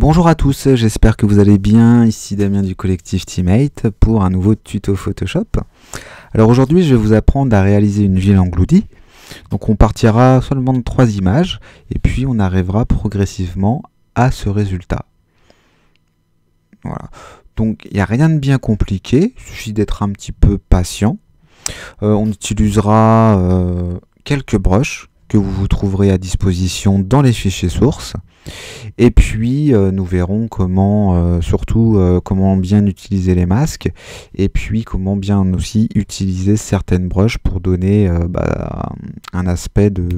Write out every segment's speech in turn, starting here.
Bonjour à tous, j'espère que vous allez bien. Ici Damien du collectif Teammate pour un nouveau tuto Photoshop. Alors aujourd'hui, je vais vous apprendre à réaliser une ville engloutie. Donc on partira seulement de trois images et puis on arrivera progressivement à ce résultat. Voilà. Donc il n'y a rien de bien compliqué, il suffit d'être un petit peu patient. Euh, on utilisera euh, quelques brushes que vous trouverez à disposition dans les fichiers sources. Et puis euh, nous verrons comment, euh, surtout euh, comment bien utiliser les masques et puis comment bien aussi utiliser certaines brushes pour donner bah, un aspect de,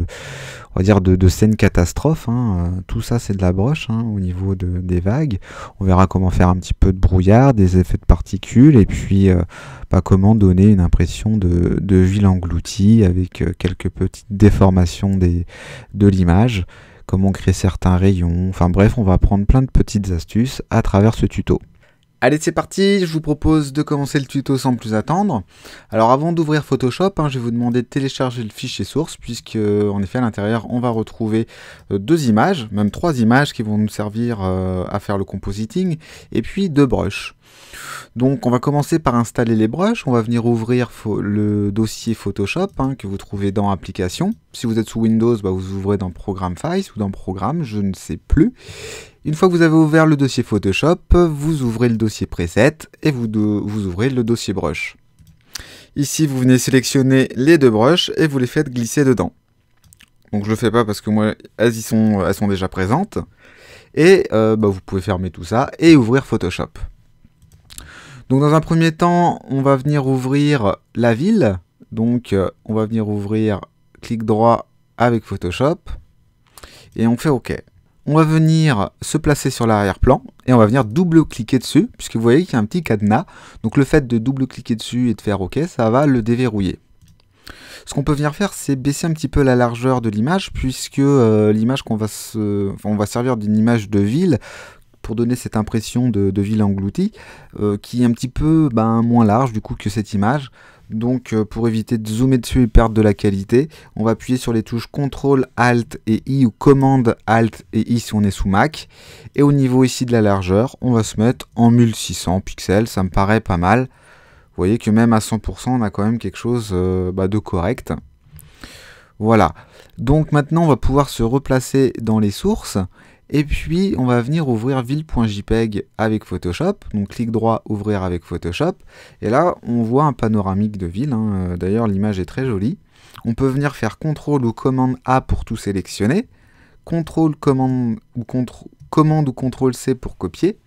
on va dire, de, de scènes catastrophes. Hein. Euh, tout ça, c'est de la broche hein, au niveau des vagues. On verra comment faire un petit peu de brouillard, des effets de particules, et puis euh, bah, comment donner une impression de, ville engloutie avec euh, quelques petites déformations des, de l'image, comment créer certains rayons. Enfin bref, on va prendre plein de petites astuces à travers ce tuto. Allez, c'est parti, je vous propose de commencer le tuto sans plus attendre. Alors avant d'ouvrir Photoshop, hein, je vais vous demander de télécharger le fichier source, puisque euh, en effet à l'intérieur on va retrouver euh, deux images, même trois images qui vont nous servir euh, à faire le compositing, et puis deux brushes. Donc on va commencer par installer les brushes, on va venir ouvrir le dossier Photoshop hein, que vous trouvez dans Application. Si vous êtes sous Windows, bah, vous ouvrez dans Programme Files ou dans Programme, je ne sais plus. Une fois que vous avez ouvert le dossier Photoshop, vous ouvrez le dossier Preset et vous, ouvrez le dossier Brush. Ici, vous venez sélectionner les deux brushes et vous les faites glisser dedans. Donc je ne le fais pas parce que moi, elles, sont, déjà présentes. Et euh, bah, vous pouvez fermer tout ça et ouvrir Photoshop. Donc dans un premier temps, on va venir ouvrir la ville. Donc euh, on va venir ouvrir clic droit avec Photoshop. Et on fait OK. On va venir se placer sur l'arrière-plan et on va venir double-cliquer dessus, puisque vous voyez qu'il y a un petit cadenas. Donc le fait de double-cliquer dessus et de faire OK, ça va le déverrouiller. Ce qu'on peut venir faire, c'est baisser un petit peu la largeur de l'image, puisque euh, l'image qu'on va se, on va servir d'une image de ville pour donner cette impression de, ville engloutie, euh, qui est un petit peu ben, moins large du coup que cette image. Donc euh, pour éviter de zoomer dessus et perdre de la qualité, on va appuyer sur les touches CTRL, ALT et I ou commande ALT et I si on est sous Mac. Et au niveau ici de la largeur, on va se mettre en 1600 pixels, ça me paraît pas mal. Vous voyez que même à 100% on a quand même quelque chose euh, bah, de correct. Voilà. Donc maintenant on va pouvoir se replacer dans les sources et puis, on va venir ouvrir ville.jpeg avec Photoshop. Donc, clic droit, ouvrir avec Photoshop. Et là, on voit un panoramique de ville. Hein. Euh, d'ailleurs, l'image est très jolie. On peut venir faire CTRL ou commande A pour tout sélectionner. CTRL, commande ou, commande ou CTRL C pour copier.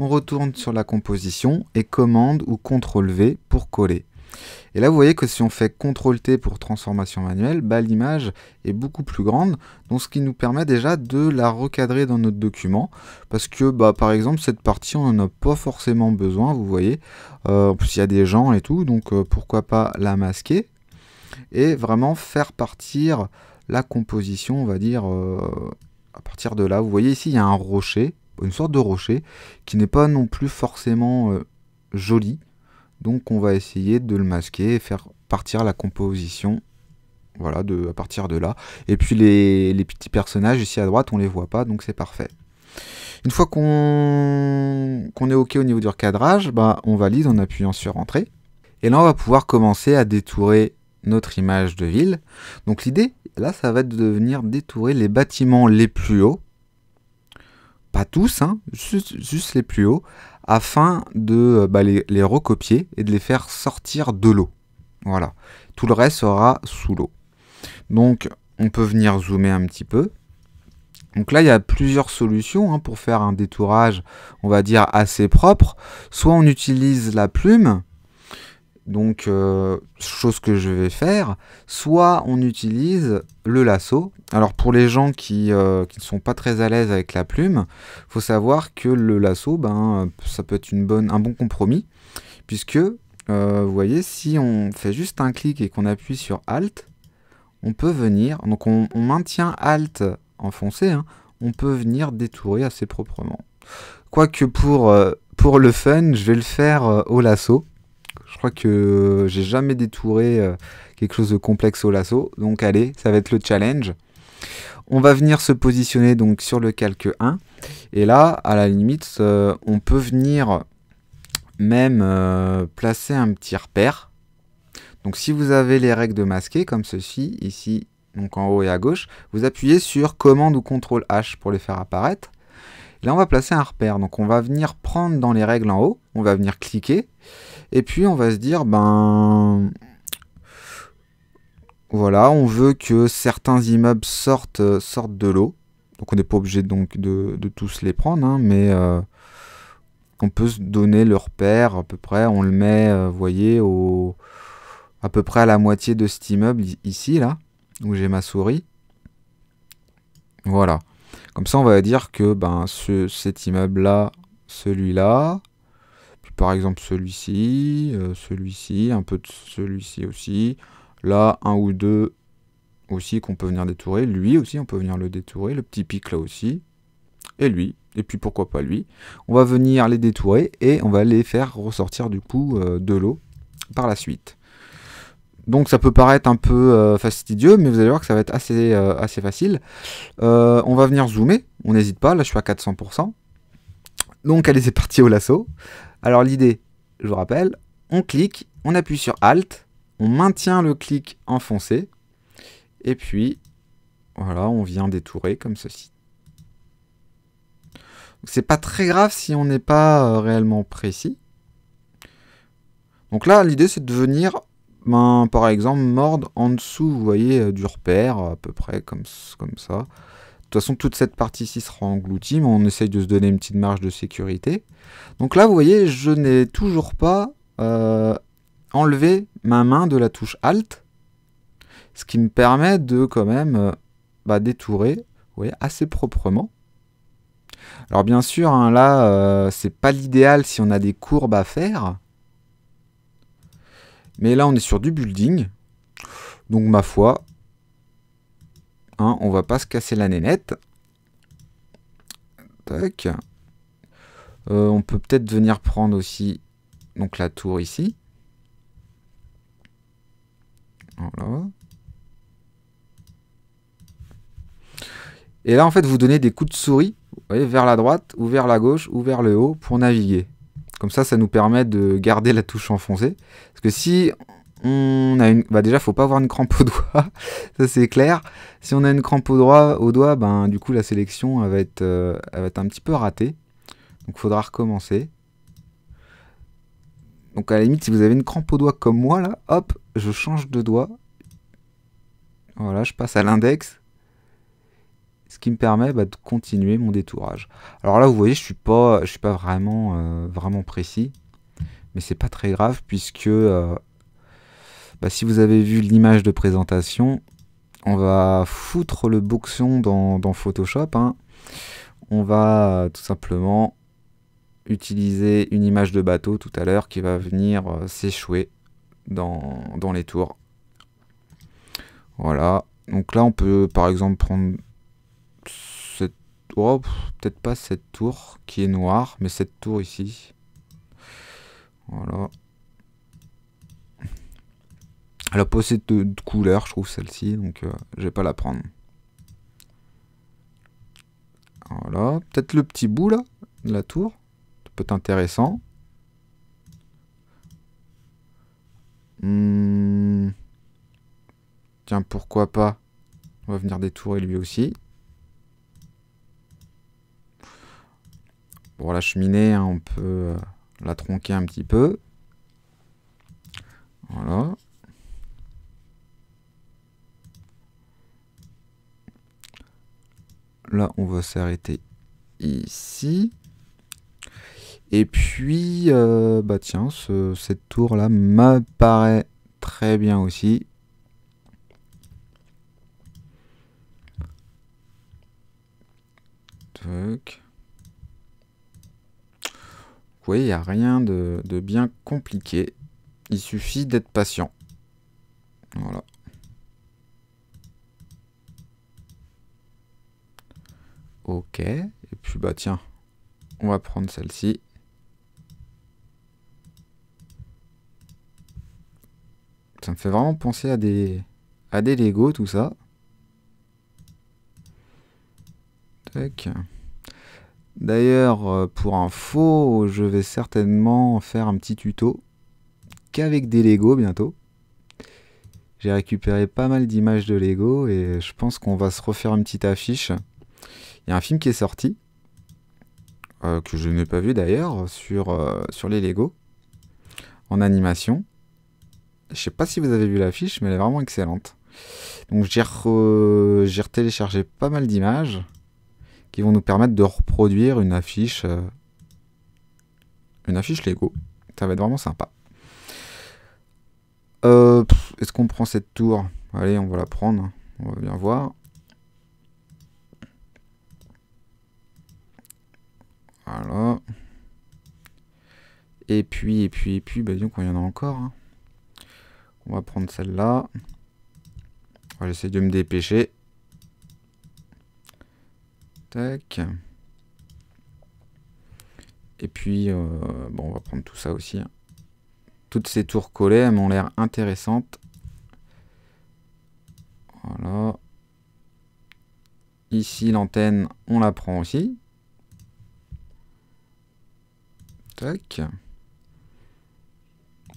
On retourne sur la composition et commande ou CTRL V pour coller. Et là, vous voyez que si on fait CTRL-T pour transformation manuelle, bah, l'image est beaucoup plus grande, donc ce qui nous permet déjà de la recadrer dans notre document, parce que bah, par exemple, cette partie, on n'en a pas forcément besoin, vous voyez. Euh, en plus, il y a des gens et tout, donc euh, pourquoi pas la masquer, et vraiment faire partir la composition, on va dire, euh, à partir de là. Vous voyez ici, il y a un rocher, une sorte de rocher, qui n'est pas non plus forcément joli, donc on va essayer de le masquer et faire partir la composition voilà, à partir de là. Et puis les, petits personnages ici à droite, on les voit pas, donc c'est parfait. Une fois qu'on est OK au niveau du recadrage, bah, on valide en appuyant sur Entrée. Et là, on va pouvoir commencer à détourer notre image de ville. Donc l'idée, là, ça va être de venir détourer les bâtiments les plus hauts. Pas tous, hein, juste les plus hauts, afin de euh, bah, les, recopier et de les faire sortir de l'eau. Voilà. Tout le reste sera sous l'eau. Donc on peut venir zoomer un petit peu. Donc là, il y a plusieurs solutions hein, pour faire un détourage, on va dire, assez propre. Soit on utilise la plume, donc, euh, chose que je vais faire, soit on utilise le lasso. Alors, pour les gens euh, qui, ne sont pas très à l'aise avec la plume, faut savoir que le lasso, ben, ça peut être une bonne, un bon compromis, puisque, euh, vous voyez, si on fait juste un clic et qu'on appuie sur Alt, on peut venir, donc on, maintient Alt enfoncé, hein, on peut venir détourer assez proprement. Quoique pour, pour le fun, je vais le faire au lasso. Je crois que j'ai jamais détouré euh, quelque chose de complexe au lasso. Donc allez, ça va être le challenge. On va venir se positionner donc sur le calque 1. Et là, à la limite, euh, on peut venir même euh, placer un petit repère. Donc si vous avez les règles de masquer, comme ceci, ici, donc en haut et à gauche, vous appuyez sur commande ou contrôle H pour les faire apparaître. Là, on va placer un repère. Donc on va venir prendre dans les règles en haut, on va venir cliquer. Et puis on va se dire, ben voilà, on veut que certains immeubles sortent, euh, de l'eau. Donc on n'est pas obligé donc de, tous les prendre, hein, mais euh, on peut se donner leur repère à peu près. On le met, euh, vous voyez, au, à peu près à la moitié de cet immeuble ici, là, où j'ai ma souris. Voilà. Comme ça, on va dire que ben, cet immeuble-là, celui-là, par exemple celui-ci, euh, celui-ci, un peu de celui-ci aussi. Là, un ou deux aussi qu'on peut venir détourer. Lui aussi, on peut venir le détourer. Le petit pic là aussi. Et lui. Et puis pourquoi pas lui. On va venir les détourer et on va les faire ressortir du coup euh, de l'eau par la suite. Donc ça peut paraître un peu euh, fastidieux, mais vous allez voir que ça va être assez, assez facile. on va venir zoomer, on n'hésite pas, là je suis à 400%. Donc allez, c'est parti au lasso. Alors l'idée, je vous rappelle, on clique, on appuie sur Alt, on maintient le clic enfoncé, et puis voilà, on vient détourer comme ceci. C'est pas très grave si on n'est pas euh, réellement précis. Donc là, l'idée c'est de venir, ben, par exemple, mordre en dessous, vous voyez, euh, du repère, à peu près comme ça. De toute façon, toute cette partie ci sera engloutie, mais on essaye de se donner une petite marge de sécurité. Donc là, vous voyez, je n'ai toujours pas euh, enlevé ma main de la touche Alt, ce qui me permet de quand même euh, bah, détourer assez proprement. Alors bien sûr, hein, là, euh, c'est pas l'idéal si on a des courbes à faire. Mais là, on est sur du building. Donc ma foi, Hein, on va pas se casser la nénette. Euh, on peut peut-être venir prendre aussi donc la tour ici. Et là, en fait, vous donnez des coups de souris vers la droite ou vers la gauche ou vers le haut pour naviguer. Comme ça, ça nous permet de garder la touche enfoncée. Parce que si on a une... Bah, déjà, faut pas avoir une crampe au doigt, ça c'est clair. Si on a une crampe au, au doigt, ben, du coup la sélection va, être, euh, être un petit peu ratée. Donc il faudra recommencer. Donc à la limite, si vous avez une crampe au doigt comme moi, là, hop, je change de doigt. Voilà, je passe à l'index. Ce qui me permet bah, de continuer mon détourage. Alors là, vous voyez, je suis pas, je suis pas vraiment, euh, vraiment précis. Mais c'est pas très grave puisque... Euh, bah, si vous avez vu l'image de présentation, on va foutre le boxon dans, Photoshop. Hein. On va euh, tout simplement utiliser une image de bateau tout à l'heure qui va venir euh, s'échouer dans, les tours. Voilà. Donc là, on peut par exemple prendre cette... Oh, peut-être pas cette tour qui est noire, mais cette tour ici. Voilà. Elle a pas de, couleurs, je trouve, celle-ci, donc je euh, je vais pas la prendre. Voilà, peut-être le petit bout, là, de la tour. Ça peut être intéressant. Hmm. Tiens, pourquoi pas On va venir détourer lui aussi. Pour la cheminée, hein, on peut euh, la tronquer un petit peu. Voilà. Là, on va s'arrêter ici. Et puis, euh, bah tiens, cette tour-là m'apparaît très bien aussi. Donc, Vous voyez, il n'y a rien de, de bien compliqué. Il suffit d'être patient. Voilà. Ok. Et puis, bah tiens, on va prendre celle-ci. Ça me fait vraiment penser à des, à des Lego, tout ça. D'ailleurs, euh, pour info, je vais certainement faire un petit tuto qu'avec des Lego bientôt. J'ai récupéré pas mal d'images de Lego et je pense qu'on va se refaire une petite affiche il y a un film qui est sorti, euh, que je n'ai pas vu d'ailleurs, sur, euh, sur les Lego, en animation. Je ne sais pas si vous avez vu l'affiche, mais elle est vraiment excellente. Donc j'ai re... téléchargé pas mal d'images qui vont nous permettre de reproduire une affiche, euh, une affiche Lego. Ça va être vraiment sympa. Est-ce qu'on prend cette tour Allez, on va la prendre. On va bien voir. Voilà. Et puis, et puis, et puis, bah disons qu'il y en a encore. Hein. On va prendre celle-là. On va essayer de me dépêcher. Tac. Et puis, euh, bon, on va prendre tout ça aussi. Hein. Toutes ces tours collées, elles m'ont l'air intéressantes. Voilà. Ici, l'antenne, on la prend aussi.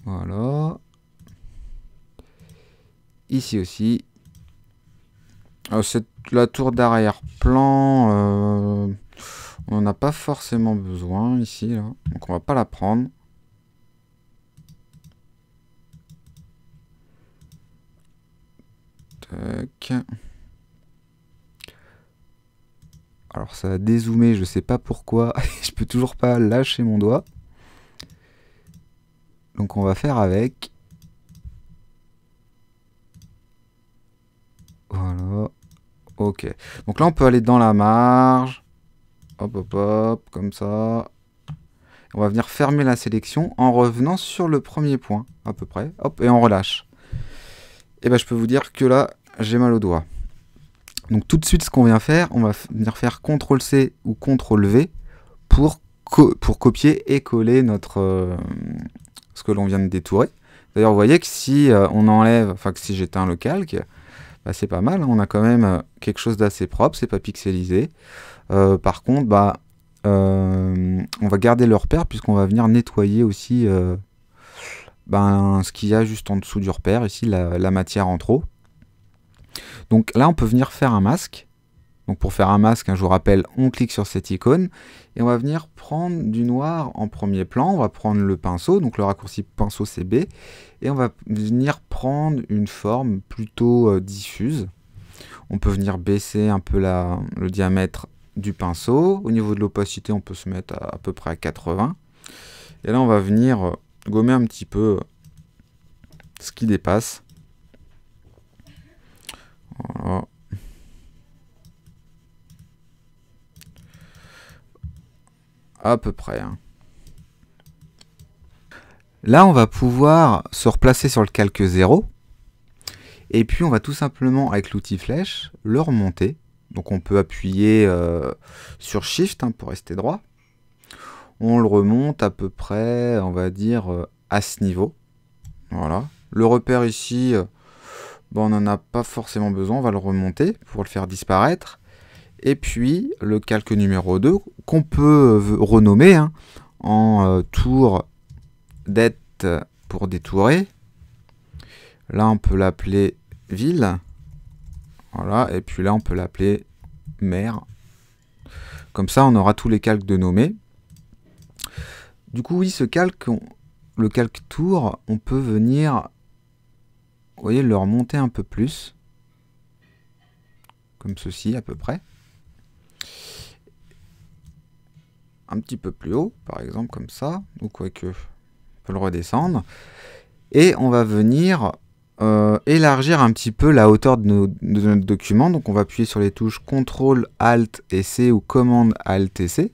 Voilà. Ici aussi. Ah, la tour d'arrière-plan, euh, on n'a pas forcément besoin ici. Donc on va pas la prendre. Alors ça a dézoomé, je sais pas pourquoi. je peux toujours pas lâcher mon doigt. Donc on va faire avec. Voilà. Ok. Donc là, on peut aller dans la marge. Hop, hop, hop, comme ça. On va venir fermer la sélection en revenant sur le premier point, à peu près. Hop, et on relâche. Et eh ben, je peux vous dire que là, j'ai mal au doigt. Donc tout de suite, ce qu'on vient faire, on va venir faire CTRL-C ou CTRL-V pour, pour copier et coller notre... Euh, ce que l'on vient de détourer. D'ailleurs, vous voyez que si euh, on enlève, enfin que si j'éteins le calque, bah, c'est pas mal, hein. on a quand même euh, quelque chose d'assez propre, c'est pas pixelisé. Euh, par contre, bah, on va garder le repère puisqu'on va venir nettoyer aussi ben, ce qu'il y a juste en dessous du repère, ici la, matière en trop. Donc là, on peut venir faire un masque. Donc pour faire un masque, un hein, je vous rappelle, on clique sur cette icône et on va venir prendre du noir en premier plan. On va prendre le pinceau, donc le raccourci pinceau CB, et on va venir prendre une forme plutôt euh, diffuse. On peut venir baisser un peu la, le diamètre du pinceau. Au niveau de l'opacité, on peut se mettre à, peu près à 80. Et là, on va venir euh, gommer un petit peu euh, ce qui dépasse. Voilà. à peu près. Hein. Là, on va pouvoir se replacer sur le calque 0. Et puis, on va tout simplement, avec l'outil flèche, le remonter. Donc, on peut appuyer euh, sur Shift hein, pour rester droit. On le remonte à peu près, on va dire, euh, à ce niveau. Voilà. Le repère ici, euh, bon, on n'en a pas forcément besoin. On va le remonter pour le faire disparaître. Et puis le calque numéro 2 qu'on peut renommer hein, en euh, tour dette pour détourer. Là on peut l'appeler ville. Voilà, et puis là on peut l'appeler mer. Comme ça on aura tous les calques de nommer. Du coup oui, ce calque, le calque tour, on peut venir, voyez, le remonter un peu plus. Comme ceci à peu près. un petit peu plus haut, par exemple comme ça, ou quoique on peut le redescendre, et on va venir euh, élargir un petit peu la hauteur de, notre document, donc on va appuyer sur les touches CTRL, ALT et C ou commande ALT et C.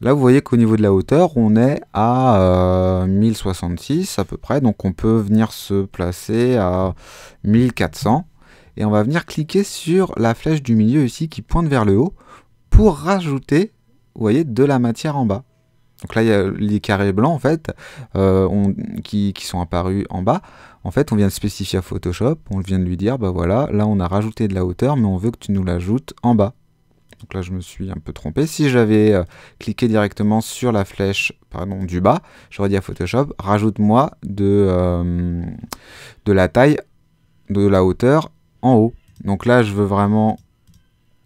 Là vous voyez qu'au niveau de la hauteur on est à 1066 euh, à peu près, donc on peut venir se placer à 1400 et on va venir cliquer sur la flèche du milieu ici qui pointe vers le haut pour rajouter vous voyez, de la matière en bas. Donc là, il y a les carrés blancs, en fait, euh, qui, sont apparus en bas. En fait, on vient de spécifier à Photoshop, on vient de lui dire, bah voilà, là on a rajouté de la hauteur, mais on veut que tu nous l'ajoutes en bas. Donc là, je me suis un peu trompé. Si j'avais euh, cliqué directement sur la flèche du bas, j'aurais dit à Photoshop, rajoute-moi euh, de la taille, de la hauteur en haut. Donc là, je veux vraiment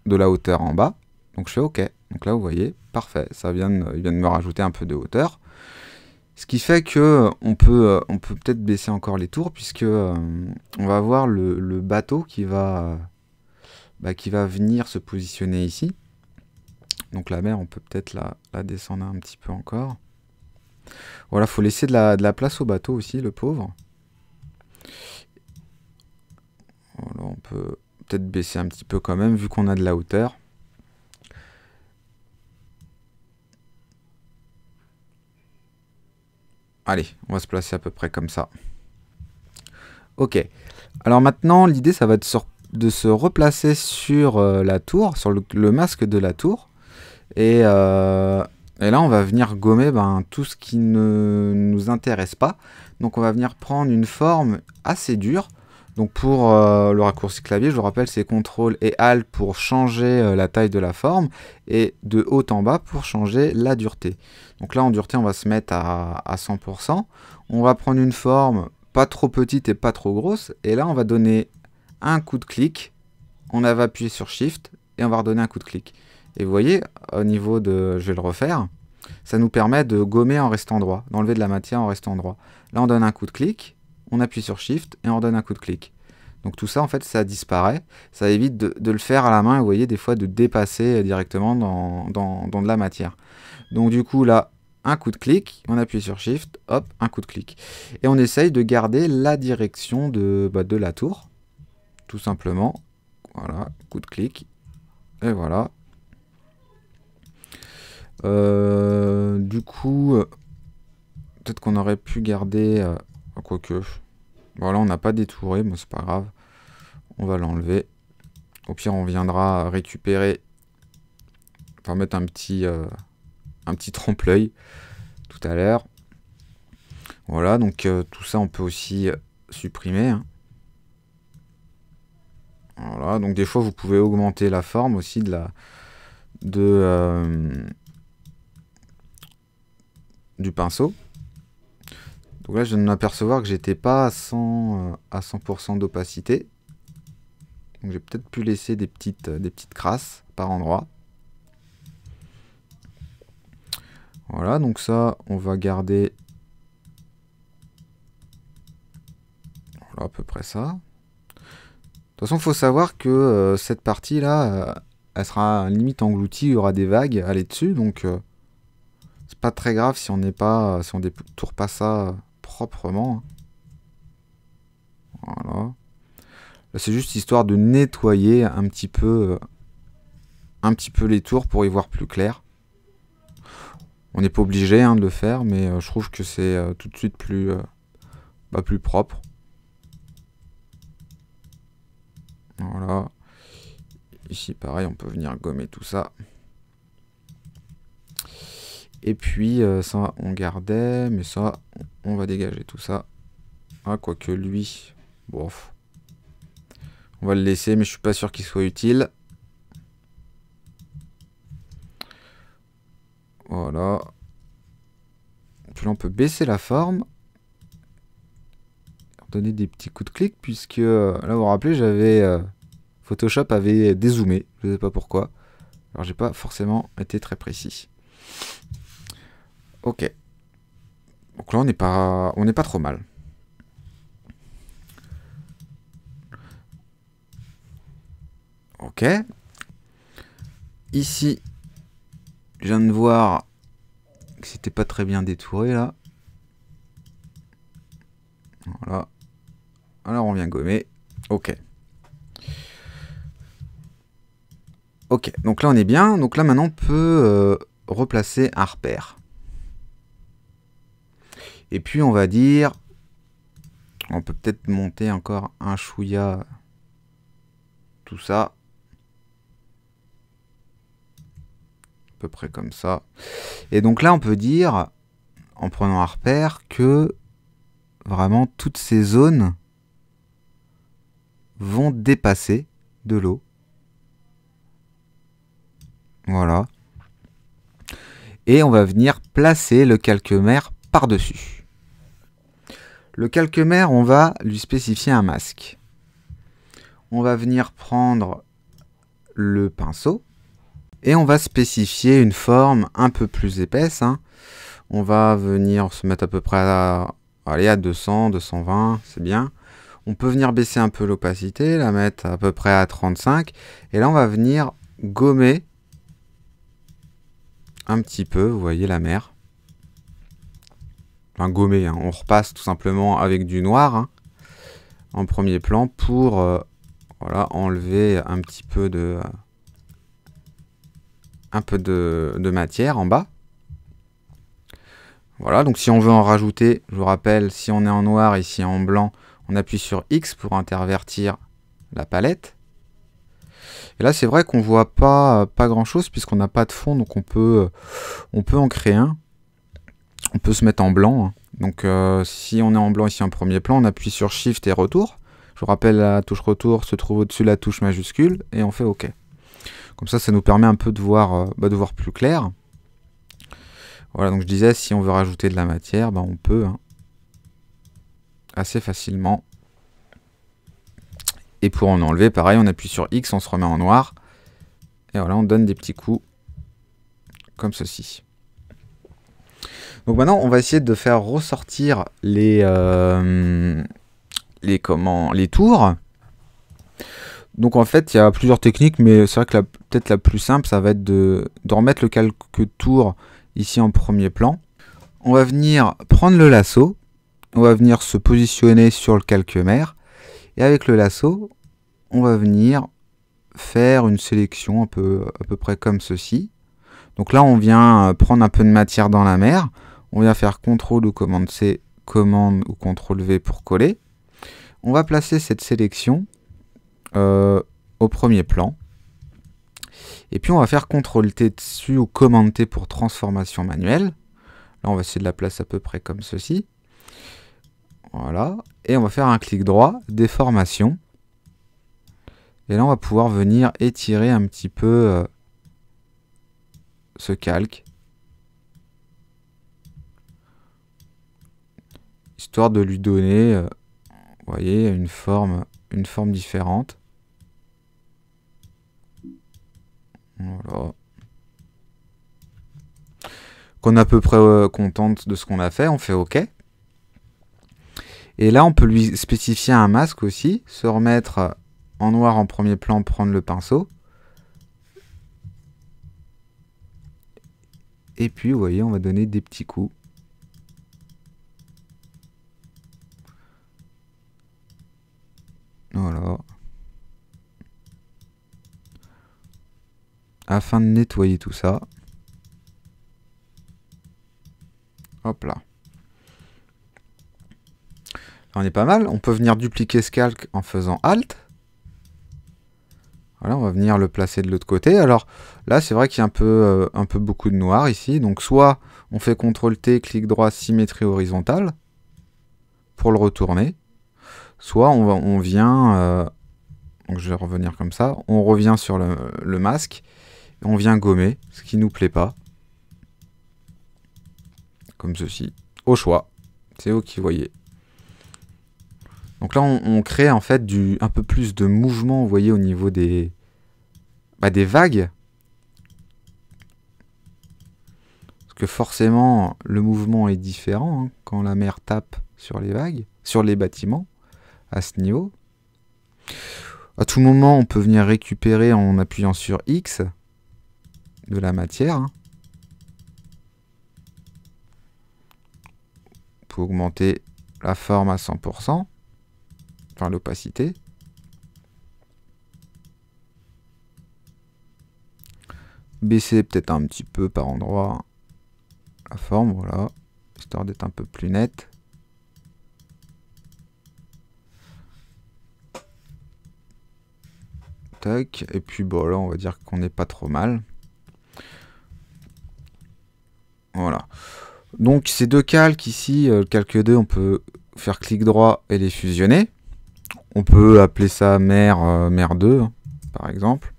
de la hauteur en bas. Donc je fais OK. Donc là, vous voyez, parfait, ça vient, il vient de me rajouter un peu de hauteur. Ce qui fait qu'on euh, peut euh, on peut peut-être baisser encore les tours puisque euh, on va voir le, bateau qui va bah, qui va venir se positionner ici. Donc la mer, on peut peut-être la, descendre un petit peu encore. Voilà, il faut laisser de la, place au bateau aussi, le pauvre. on peut peut-être baisser un petit peu quand même vu qu'on a de la hauteur. Allez, on va se placer à peu près comme ça. Ok. Alors maintenant, l'idée, ça va être de se replacer sur euh, la tour, sur le, masque de la tour. Et, euh, là, on va venir gommer ben, tout ce qui ne nous intéresse pas. Donc on va venir prendre une forme assez dure. Donc pour euh, le raccourci clavier, je vous rappelle, c'est CTRL et ALT pour changer euh, la taille de la forme et de haut en bas pour changer la dureté. Donc là en dureté, on va se mettre à, à 100%. On va prendre une forme pas trop petite et pas trop grosse. Et là, on va donner un coup de clic. On va appuyer sur Shift et on va redonner un coup de clic. Et vous voyez, au niveau de... Je vais le refaire. Ça nous permet de gommer en restant droit, d'enlever de la matière en restant droit. Là, on donne un coup de clic on appuie sur Shift et on donne un coup de clic. Donc tout ça, en fait, ça disparaît. Ça évite de, le faire à la main, vous voyez, des fois de dépasser euh, directement dans, de la matière. Donc du coup, là, un coup de clic, on appuie sur Shift, hop, un coup de clic. Et on essaye de garder la direction de, bah, de la tour, tout simplement. Voilà, coup de clic, et voilà. Euh, du coup, euh, peut-être qu'on aurait pu garder... Ah, quoique. Voilà, on n'a pas détouré, mais c'est pas grave. On va l'enlever. Au pire, on viendra récupérer. Enfin, mettre un petit, euh, un petit lœil tout à l'heure. Voilà, donc euh, tout ça, on peut aussi euh, supprimer. Hein. Voilà, donc des fois, vous pouvez augmenter la forme aussi de la. de. du pinceau. Donc là, je viens de m'apercevoir que j'étais pas à 100%, euh, à 100 d'opacité. Donc j'ai peut-être pu laisser des petites, euh, des petites crasses par endroit. Voilà, donc ça, on va garder... Voilà, à peu près ça. De toute façon, il faut savoir que euh, cette partie-là, elle sera limite engloutie, il y aura des vagues à aller dessus, donc... c'est pas très grave si on n'est pas... si on détourne pas ça voilà. C'est juste histoire de nettoyer un petit peu euh, un petit peu les tours pour y voir plus clair. On n'est pas obligé hein, de le faire, mais euh, je trouve que c'est euh, tout de suite plus, bah, plus propre. Voilà. Ici, pareil, on peut venir gommer tout ça. Et puis euh, ça, on gardait, mais ça, on va dégager tout ça. Ah, quoique lui, bon, on va le laisser, mais je suis pas sûr qu'il soit utile. Voilà. Puis là, on peut baisser la forme. Donner des petits coups de clic, puisque euh, là, vous vous rappelez, j'avais. Euh, Photoshop avait dézoomé, je ne sais pas pourquoi. Alors, j'ai pas forcément été très précis. Ok. Donc là, on n'est pas, on pas trop mal. Ok. Ici, je viens de voir que c'était pas très bien détouré là. Voilà. Alors on vient gommer. Ok. Ok, donc là on est bien. Donc là maintenant on peut euh, replacer un repère. Et puis on va dire, on peut peut-être monter encore un chouïa tout ça. À peu près comme ça. Et donc là on peut dire, en prenant un repère, que vraiment toutes ces zones vont dépasser de l'eau. Voilà. Et on va venir placer le calque-mer par-dessus. Le calque-mère, on va lui spécifier un masque. On va venir prendre le pinceau et on va spécifier une forme un peu plus épaisse. Hein. On va venir se mettre à peu près à, allez, à 200, 220, c'est bien. On peut venir baisser un peu l'opacité, la mettre à peu près à 35. Et là, on va venir gommer un petit peu, vous voyez la mer enfin gommé, hein. on repasse tout simplement avec du noir hein, en premier plan pour euh, voilà, enlever un petit peu de, euh, un peu de, matière en bas. Voilà, donc si on veut en rajouter, je vous rappelle, si on est en noir et si en blanc, on appuie sur X pour intervertir la palette. Et là, c'est vrai qu'on voit pas, pas grand chose puisqu'on n'a pas de fond, donc on peut, on peut en créer un on peut se mettre en blanc. Hein. Donc euh, si on est en blanc ici en premier plan, on appuie sur Shift et retour. Je vous rappelle, la touche retour se trouve au-dessus de la touche majuscule et on fait OK. Comme ça, ça nous permet un peu de voir, euh, bah, de voir plus clair. Voilà, donc je disais, si on veut rajouter de la matière, bah, on peut hein, assez facilement. Et pour en enlever, pareil, on appuie sur X, on se remet en noir. Et voilà, on donne des petits coups comme ceci. Donc maintenant, on va essayer de faire ressortir euh, les, comment, les tours. Donc en fait, il y a plusieurs techniques, mais c'est vrai que peut-être la plus simple, ça va être de, remettre le calque tour ici en premier plan. On va venir prendre le lasso, on va venir se positionner sur le calque mer et avec le lasso, on va venir faire une sélection à peu près comme ceci. Donc là, on vient euh, prendre un peu de matière dans la mer. On vient faire CTRL ou commande C, commande ou CTRL V pour coller. On va placer cette sélection euh, au premier plan. Et puis on va faire CTRL T dessus ou commande T pour transformation manuelle. Là on va essayer de la place à peu près comme ceci. Voilà. Et on va faire un clic droit, déformation. Et là on va pouvoir venir étirer un petit peu euh, ce calque histoire de lui donner, euh, voyez, une forme, une forme différente. Qu'on est à peu près euh, contente de ce qu'on a fait, on fait OK. Et là, on peut lui spécifier un masque aussi, se remettre en noir en premier plan, prendre le pinceau. Et puis, vous voyez, on va donner des petits coups. Voilà. Afin de nettoyer tout ça. Hop là. On est pas mal. On peut venir dupliquer ce calque en faisant Alt. Voilà, on va venir le placer de l'autre côté. Alors là, c'est vrai qu'il y a un peu, euh, un peu beaucoup de noir ici. Donc soit on fait CTRL-T, clic droit, symétrie horizontale pour le retourner soit on, vient, euh, donc je vais revenir comme ça, on revient sur le, masque, on vient gommer ce qui nous plaît pas, comme ceci, au choix, c'est vous qui voyez. Donc là, on, crée en fait du, un peu plus de mouvement, vous voyez, au niveau des, bah, des vagues. Parce que forcément, le mouvement est différent hein, quand la mer tape sur les vagues, sur les bâtiments à ce niveau. À tout moment, on peut venir récupérer en appuyant sur X de la matière hein. pour augmenter la forme à 100%, enfin l'opacité. Baisser peut-être un petit peu par endroit la forme, voilà, histoire d'être un peu plus nette. Et puis bon, là, on va dire qu'on n'est pas trop mal. Voilà. Donc ces deux calques ici, euh, le calque 2, on peut faire clic droit et les fusionner. On peut appeler ça mère, mère 2, par exemple.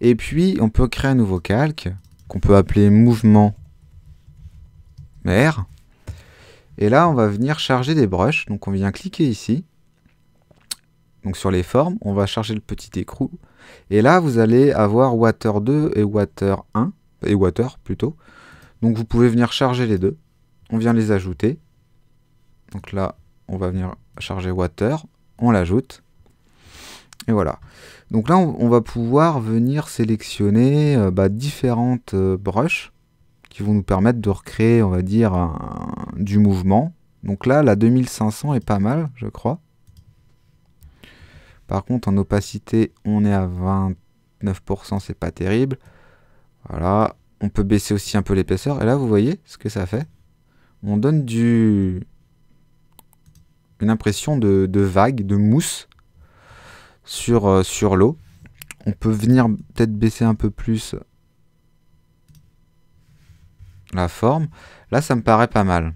Et puis, on peut créer un nouveau calque qu'on peut appeler mouvement mère. Et là, on va venir charger des brushes. Donc on vient cliquer ici donc sur les formes, on va charger le petit écrou. Et là, vous allez avoir Water 2 et Water 1, et Water plutôt. Donc vous pouvez venir charger les deux. On vient les ajouter. Donc là, on va venir charger Water, on l'ajoute. Et voilà. Donc là, on, va pouvoir venir sélectionner euh, bah, différentes euh, brushes qui vont nous permettre de recréer, on va dire, du mouvement. Donc là, la 2500 est pas mal, je crois. Par contre, en opacité, on est à 29%, c'est pas terrible. Voilà, on peut baisser aussi un peu l'épaisseur. Et là, vous voyez ce que ça fait. On donne du... une impression de, vague, de mousse sur, euh, sur l'eau. On peut venir peut-être baisser un peu plus la forme. Là, ça me paraît pas mal.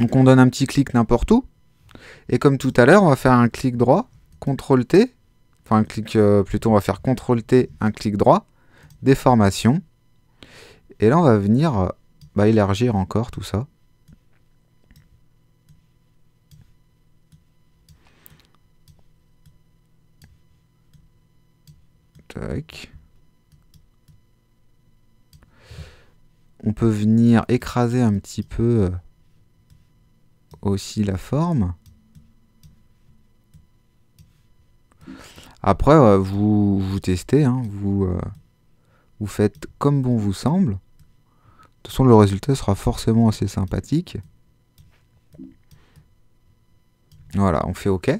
Donc on donne un petit clic n'importe où. Et comme tout à l'heure, on va faire un clic droit CTRL-T, enfin un clic, euh, plutôt on va faire CTRL-T, un clic droit, déformation. Et là on va venir euh, bah, élargir encore tout ça. On peut venir écraser un petit peu euh, aussi la forme. Après, euh, vous, vous testez, hein. vous, euh, vous faites comme bon vous semble. De toute façon, le résultat sera forcément assez sympathique. Voilà, on fait OK.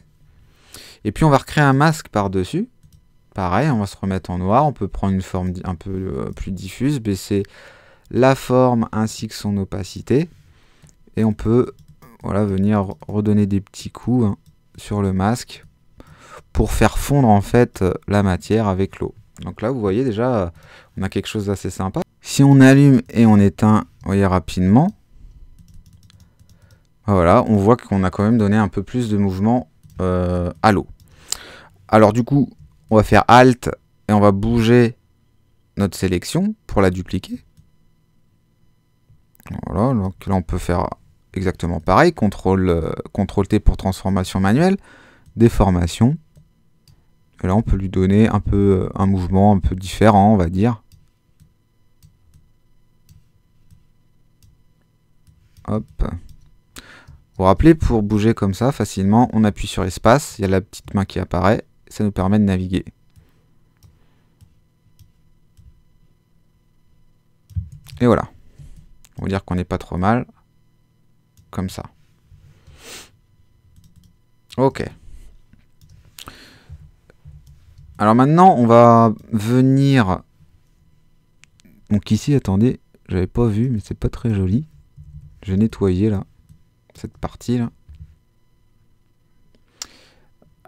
Et puis, on va recréer un masque par-dessus. Pareil, on va se remettre en noir. On peut prendre une forme un peu euh, plus diffuse, baisser la forme ainsi que son opacité. Et on peut voilà, venir redonner des petits coups hein, sur le masque pour faire fondre en fait la matière avec l'eau. Donc là, vous voyez déjà, on a quelque chose d'assez sympa. Si on allume et on éteint, voyez rapidement, voilà, on voit qu'on a quand même donné un peu plus de mouvement euh, à l'eau. Alors du coup, on va faire Alt et on va bouger notre sélection pour la dupliquer. Voilà, donc là on peut faire exactement pareil, CTRL, euh, T pour transformation manuelle, déformation, et là, on peut lui donner un peu euh, un mouvement un peu différent, on va dire. Hop. Vous vous rappelez, pour bouger comme ça facilement, on appuie sur l'espace, il y a la petite main qui apparaît, ça nous permet de naviguer. Et voilà. On va dire qu'on n'est pas trop mal. Comme ça. Ok. Alors maintenant, on va venir... Donc ici, attendez, j'avais pas vu, mais c'est pas très joli. J'ai nettoyé là, cette partie là.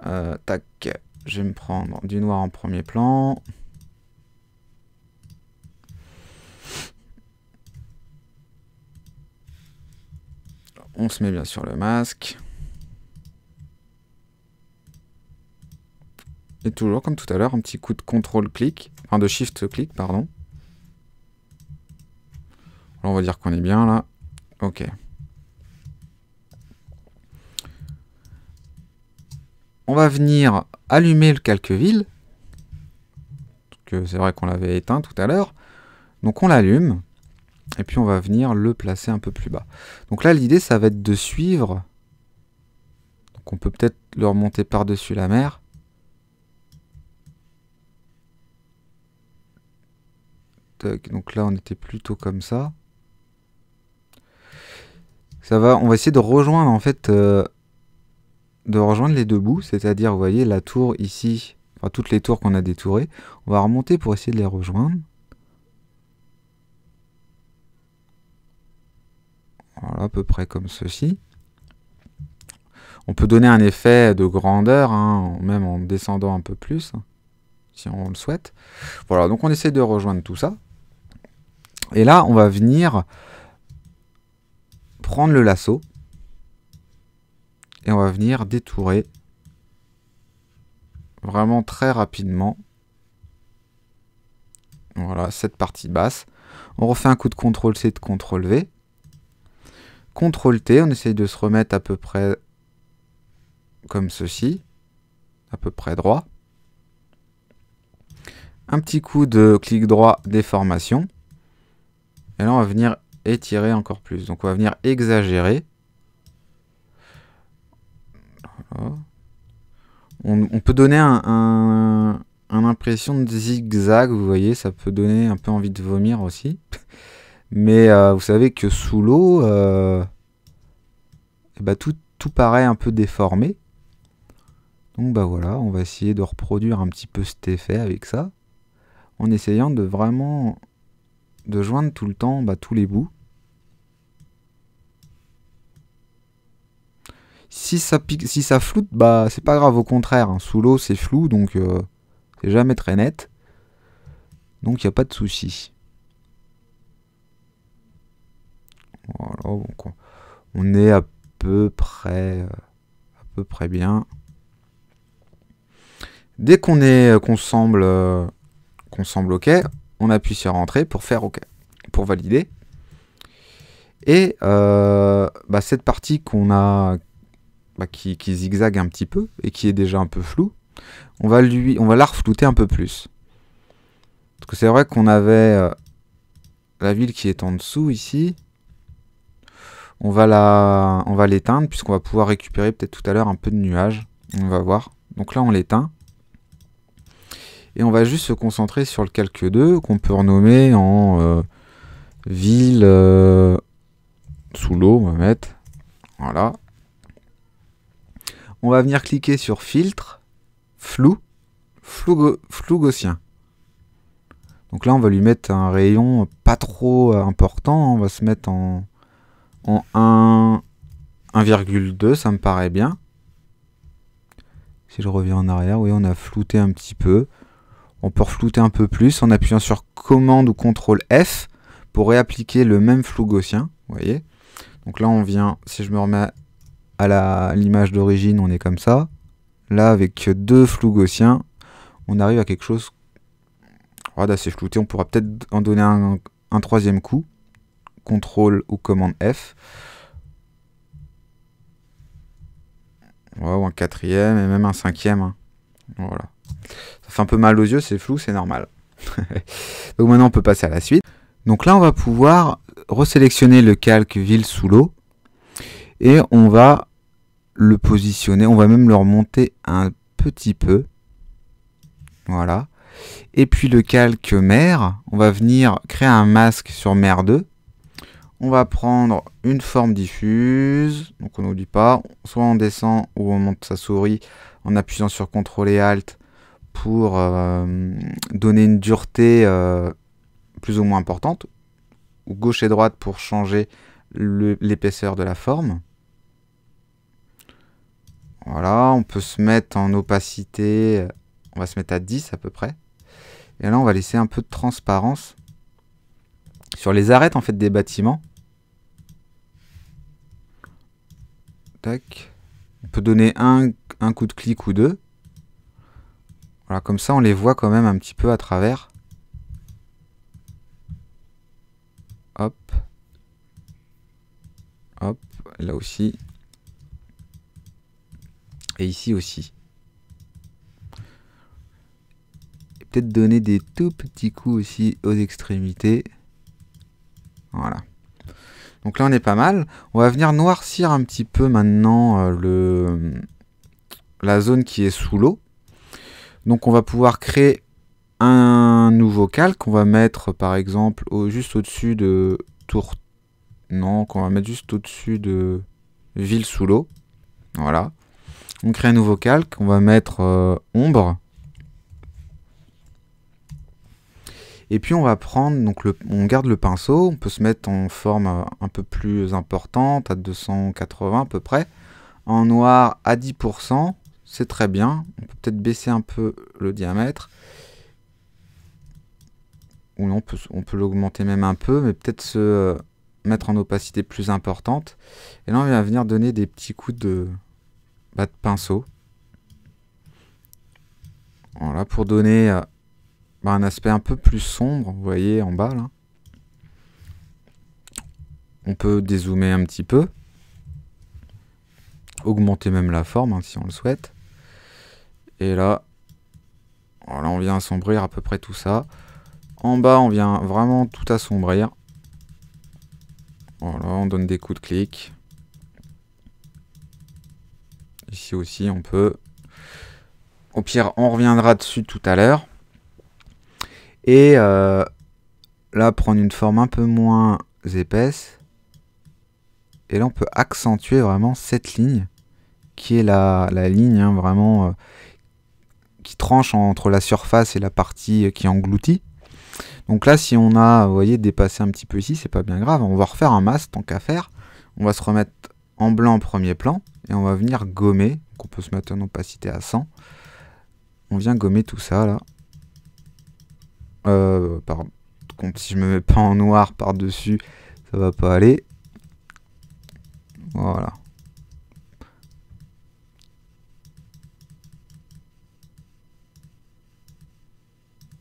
Euh, tac, je vais me prendre du noir en premier plan. On se met bien sur le masque. Et toujours, comme tout à l'heure, un petit coup de contrôle-clic, enfin de shift-clic, pardon. Alors on va dire qu'on est bien là. Ok. On va venir allumer le calque ville. C'est vrai qu'on l'avait éteint tout à l'heure. Donc on l'allume. Et puis on va venir le placer un peu plus bas. Donc là l'idée ça va être de suivre. Donc on peut peut-être le remonter par-dessus la mer. donc là on était plutôt comme ça. Ça va, on va essayer de rejoindre en fait, euh, de rejoindre les deux bouts, c'est-à-dire vous voyez la tour ici, enfin toutes les tours qu'on a détourées, on va remonter pour essayer de les rejoindre. Voilà, à peu près comme ceci. On peut donner un effet de grandeur, hein, même en descendant un peu plus, hein, si on le souhaite. Voilà, donc on essaie de rejoindre tout ça. Et là, on va venir prendre le lasso. Et on va venir détourer vraiment très rapidement. Voilà, cette partie basse. On refait un coup de CTRL-C, de CTRL-V. CTRL-T, on essaye de se remettre à peu près comme ceci, à peu près droit. Un petit coup de clic droit déformation. Et là, on va venir étirer encore plus. Donc, on va venir exagérer. On, peut donner un, impression de zigzag, vous voyez, ça peut donner un peu envie de vomir aussi. Mais euh, vous savez que sous l'eau, euh, eh ben, tout, tout paraît un peu déformé. Donc bah voilà, on va essayer de reproduire un petit peu cet effet avec ça, en essayant de vraiment de joindre tout le temps bah, tous les bouts. Si ça, si ça floute, bah c'est pas grave, au contraire. Hein. Sous l'eau, c'est flou, donc euh, c'est jamais très net. Donc il n'y a pas de souci. on est à peu près, euh, à peu près bien. Dès qu'on est, euh, qu'on semble, qu'on semble ok, on appuie sur Entrée pour faire OK, pour valider. Et euh, bah, cette partie qu'on a, bah, qui, qui, zigzague un petit peu et qui est déjà un peu floue, on va, lui, on va la reflouter un peu plus. Parce que c'est vrai qu'on avait euh, la ville qui est en dessous ici. On va on va l'éteindre puisqu'on va pouvoir récupérer peut-être tout à l'heure un peu de nuages. On va voir. Donc là, on l'éteint. Et on va juste se concentrer sur le calque 2 qu'on peut renommer en euh, ville euh, sous l'eau, on va mettre. Voilà. On va venir cliquer sur filtre, flou, flou, gaussien. Donc là, on va lui mettre un rayon pas trop important. On va se mettre en, en 1,2, ça me paraît bien. Si je reviens en arrière, oui, on a flouté un petit peu. On peut reflouter un peu plus en appuyant sur commande ou contrôle F pour réappliquer le même flou gaussien, vous voyez. Donc là on vient, si je me remets à l'image d'origine, on est comme ça. Là avec deux flous gaussiens, on arrive à quelque chose d'assez flouté. On pourra peut-être en donner un, troisième coup. Contrôle ou commande F. ou un quatrième et même un cinquième. Hein. Voilà. Ça fait un peu mal aux yeux, c'est flou, c'est normal. Donc maintenant, on peut passer à la suite. Donc là, on va pouvoir resélectionner le calque ville sous l'eau et on va le positionner. On va même le remonter un petit peu. Voilà. Et puis le calque mer, on va venir créer un masque sur mer 2. On va prendre une forme diffuse, donc on n'oublie pas, soit on descend ou on monte sa souris en appuyant sur CTRL et ALT pour euh, donner une dureté euh, plus ou moins importante, ou gauche et droite pour changer l'épaisseur de la forme. Voilà, on peut se mettre en opacité, euh, on va se mettre à 10 à peu près. Et là, on va laisser un peu de transparence sur les arêtes en fait des bâtiments. Tac. On peut donner un, un coup de clic ou deux. Voilà, comme ça on les voit quand même un petit peu à travers. Hop. Hop, là aussi. Et ici aussi. Peut-être donner des tout petits coups aussi aux extrémités. Voilà. Donc là on est pas mal. On va venir noircir un petit peu maintenant euh, le, la zone qui est sous l'eau. Donc on va pouvoir créer un nouveau calque. On va mettre par exemple juste au-dessus de tour... Non, qu'on va mettre juste au-dessus de ville sous l'eau. Voilà. On crée un nouveau calque. On va mettre euh, ombre. Et puis on va prendre, donc le, on garde le pinceau, on peut se mettre en forme euh, un peu plus importante, à 280 à peu près, en noir à 10%, c'est très bien. On peut peut-être baisser un peu le diamètre. Ou non, on peut, on peut l'augmenter même un peu, mais peut-être se euh, mettre en opacité plus importante. Et là, on va venir donner des petits coups de, bah, de pinceau. Voilà, pour donner euh, bah, un aspect un peu plus sombre, vous voyez, en bas, là. On peut dézoomer un petit peu augmenter même la forme hein, si on le souhaite. Et là, voilà, on vient assombrir à peu près tout ça. En bas, on vient vraiment tout assombrir. Voilà, on donne des coups de clic. Ici aussi, on peut. Au pire, on reviendra dessus tout à l'heure. Et euh, là, prendre une forme un peu moins épaisse. Et là, on peut accentuer vraiment cette ligne, qui est la, la ligne hein, vraiment... Euh, tranche entre la surface et la partie qui engloutit. Donc là, si on a, vous voyez, dépassé un petit peu ici, c'est pas bien grave. On va refaire un masque, tant qu'à faire. On va se remettre en blanc en premier plan. Et on va venir gommer. qu'on peut se mettre en opacité à 100. On vient gommer tout ça, là. Euh, par contre, Si je me mets pas en noir par-dessus, ça va pas aller. Voilà.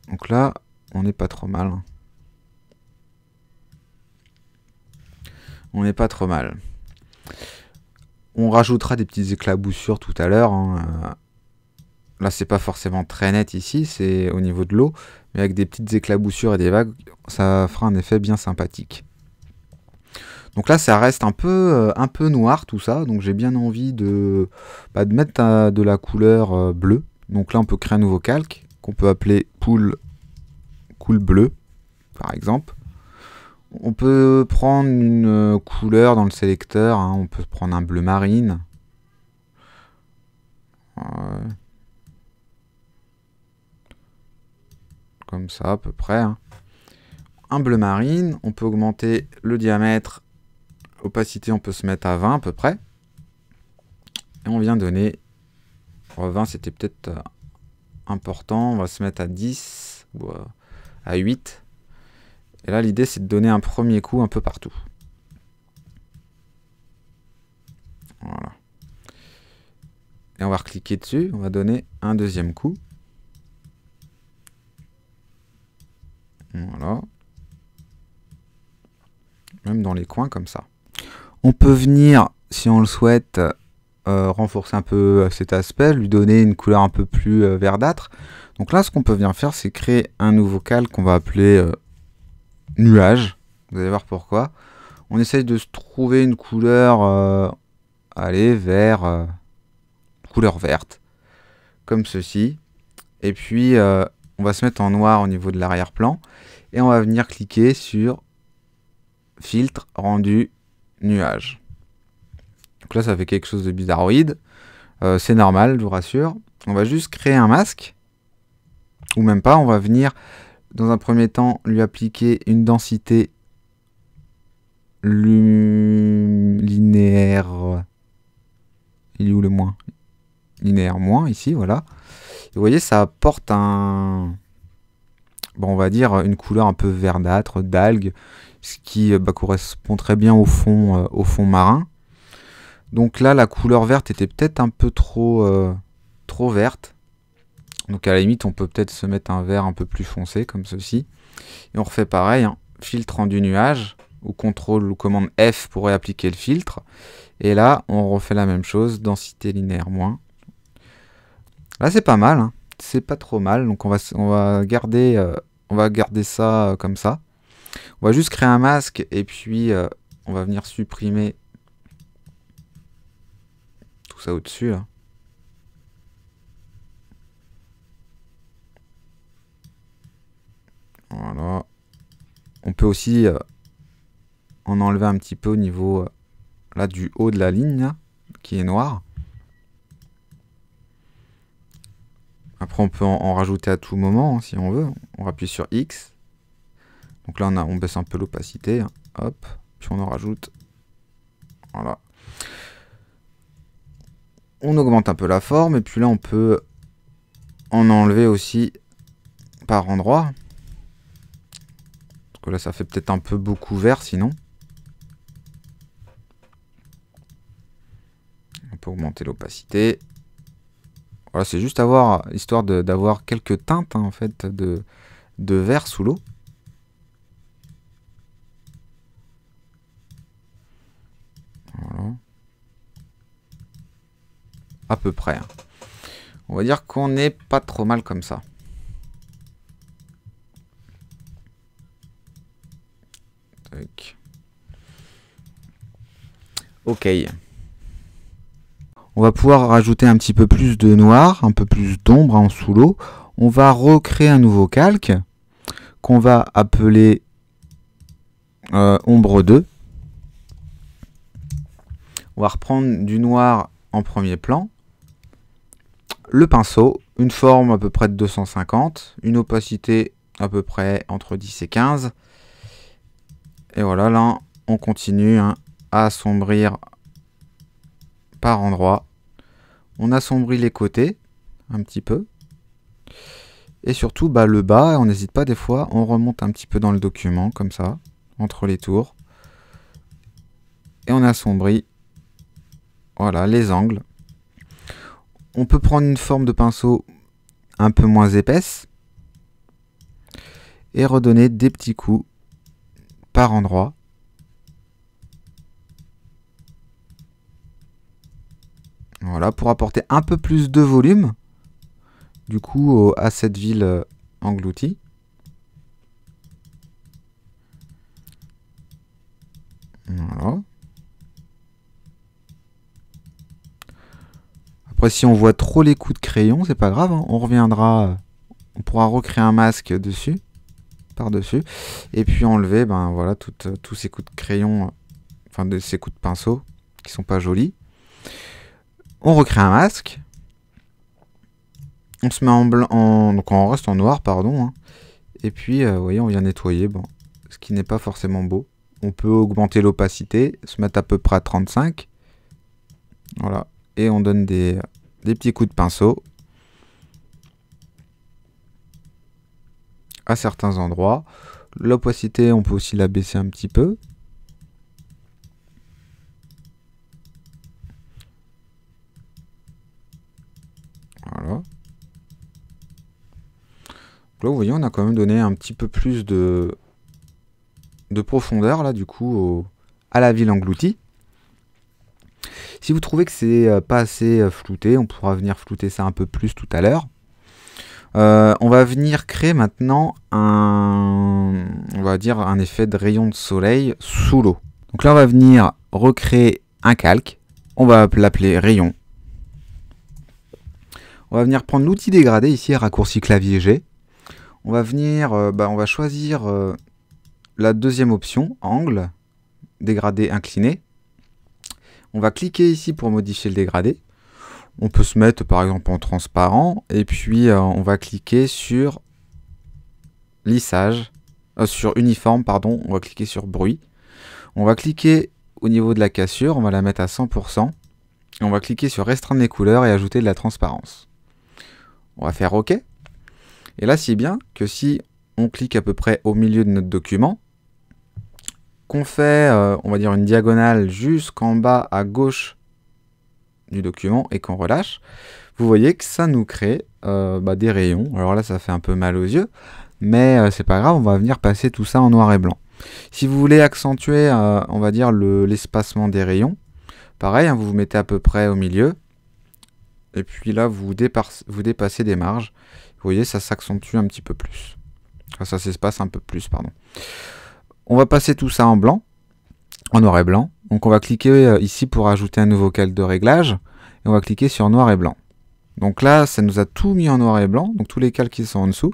Donc là, on n'est pas trop mal. On n'est pas trop mal. On rajoutera des petites éclaboussures tout à l'heure. Hein. Euh, là, c'est pas forcément très net ici, c'est au niveau de l'eau. Mais avec des petites éclaboussures et des vagues, ça fera un effet bien sympathique. Donc là, ça reste un peu, euh, un peu noir tout ça. Donc j'ai bien envie de, bah, de mettre euh, de la couleur bleue. Donc là, on peut créer un nouveau calque. On peut appeler poule cool bleu, par exemple. On peut prendre une euh, couleur dans le sélecteur, hein. on peut prendre un bleu marine. comme ça à peu près. Hein. Un bleu marine, on peut augmenter le diamètre, opacité on peut se mettre à 20 à peu près. Et on vient donner, 20 c'était peut-être euh, important. On va se mettre à 10 ou à 8. Et là, l'idée, c'est de donner un premier coup un peu partout. Voilà. Et on va cliquer dessus. On va donner un deuxième coup. Voilà. Même dans les coins comme ça. On peut venir, si on le souhaite, euh, renforcer un peu euh, cet aspect, lui donner une couleur un peu plus euh, verdâtre. Donc là, ce qu'on peut bien faire, c'est créer un nouveau calque qu'on va appeler nuage. Vous allez voir pourquoi. On essaye de se trouver une couleur, allez, vert, couleur verte, comme ceci. Et puis, on va se mettre en noir au niveau de l'arrière-plan. Et on va venir cliquer sur filtre rendu nuage. Donc là, ça fait quelque chose de bizarroïde. Euh, c'est normal, je vous rassure. On va juste créer un masque, ou même pas. On va venir, dans un premier temps, lui appliquer une densité linéaire. Il est où le moins Linéaire moins, ici, voilà. vous voyez, ça apporte un... Bon, on va dire une couleur un peu verdâtre, d'algues, ce qui euh, bah, correspond très bien au fond, euh, au fond marin. Donc là, la couleur verte était peut-être un peu trop, euh, trop verte. Donc à la limite, on peut peut-être se mettre un vert un peu plus foncé, comme ceci. Et on refait pareil, hein. filtre filtrant du nuage, ou contrôle ou commande F pour réappliquer le filtre. Et là, on refait la même chose, densité linéaire moins. Là, c'est pas mal, hein. c'est pas trop mal. Donc on va, va, garder, euh, on va garder ça euh, comme ça. On va juste créer un masque, et puis on va venir supprimer ça au-dessus Voilà. On peut aussi euh, en enlever un petit peu au niveau euh, là du haut de la ligne qui est noire Après on peut en, rajouter à tout moment hein, si on veut. On appuie sur X. Donc là on, a, on baisse un peu l'opacité. Hein. Hop. Puis on en rajoute. Voilà on augmente un peu la forme et puis là on peut en enlever aussi par endroit. Parce que là ça fait peut-être un peu beaucoup vert sinon. On peut augmenter l'opacité. Voilà, c'est juste avoir, histoire d'avoir quelques teintes hein, en fait de, de vert sous l'eau. Voilà à peu près. On va dire qu'on n'est pas trop mal comme ça. Ok. On va pouvoir rajouter un petit peu plus de noir, un peu plus d'ombre en sous l'eau. On va recréer un nouveau calque qu'on va appeler euh, ombre 2. On va reprendre du noir en premier plan le pinceau, une forme à peu près de 250, une opacité à peu près entre 10 et 15. Et voilà, là, on continue hein, à assombrir par endroits. On assombrit les côtés un petit peu. Et surtout, bah, le bas, on n'hésite pas des fois, on remonte un petit peu dans le document, comme ça, entre les tours. Et on assombrit, voilà, les angles on peut prendre une forme de pinceau un peu moins épaisse et redonner des petits coups par endroit. Voilà, pour apporter un peu plus de volume, du coup, à cette ville euh, engloutie. Voilà. Après, si on voit trop les coups de crayon, c'est pas grave. Hein. On reviendra. Euh, on pourra recréer un masque dessus. Par-dessus. Et puis enlever, ben voilà, euh, tous ces coups de crayon. Euh, enfin, de ces coups de pinceau qui sont pas jolis. On recrée un masque. On se met en blanc. Donc on reste en noir, pardon. Hein. Et puis, vous voyez, on vient nettoyer. Bon, ce qui n'est pas forcément beau. On peut augmenter l'opacité, se mettre à peu près à 35. Voilà, et on donne des, petits coups de pinceau à certains endroits. L'opacité, on peut aussi la baisser un petit peu. Voilà. Là, vous voyez, on a quand même donné un petit peu plus de, de profondeur, là, du coup, à la ville engloutie. Si vous trouvez que c'est euh, pas assez euh, flouté, on pourra venir flouter ça un peu plus tout à l'heure. Euh, on va venir créer maintenant un, on va dire un effet de rayon de soleil sous l'eau. Donc là, on va venir recréer un calque. On va l'appeler rayon. On va venir prendre l'outil dégradé ici, raccourci clavier G. On va venir, bah, on va choisir la deuxième option, angle, dégradé incliné. On va cliquer ici pour modifier le dégradé. On peut se mettre par exemple en transparent et puis euh, on va cliquer sur lissage, euh, sur uniforme, pardon, on va cliquer sur bruit. On va cliquer au niveau de la cassure, on va la mettre à 100%. Et on va cliquer sur restreindre les couleurs et ajouter de la transparence. On va faire OK. Et là, si bien que si on clique à peu près au milieu de notre document, qu'on fait, euh, on va dire une diagonale jusqu'en bas à gauche du document et qu'on relâche, vous voyez que ça nous crée euh, bah, des rayons. Alors là, ça fait un peu mal aux yeux, mais euh, c'est pas grave, on va venir passer tout ça en noir et blanc. Si vous voulez accentuer, on va dire, l'espacement des rayons, pareil, hein, vous vous mettez à peu près au milieu, et puis là, vous, dépassez des marges. Vous voyez, ça s'accentue un petit peu plus. ça s'espace un peu plus, pardon. On va passer tout ça en blanc, en noir et blanc. Donc on va cliquer euh, ici pour ajouter un nouveau calque de réglage. Et on va cliquer sur noir et blanc. Donc là, ça nous a tout mis en noir et blanc, donc tous les calques qui sont en dessous.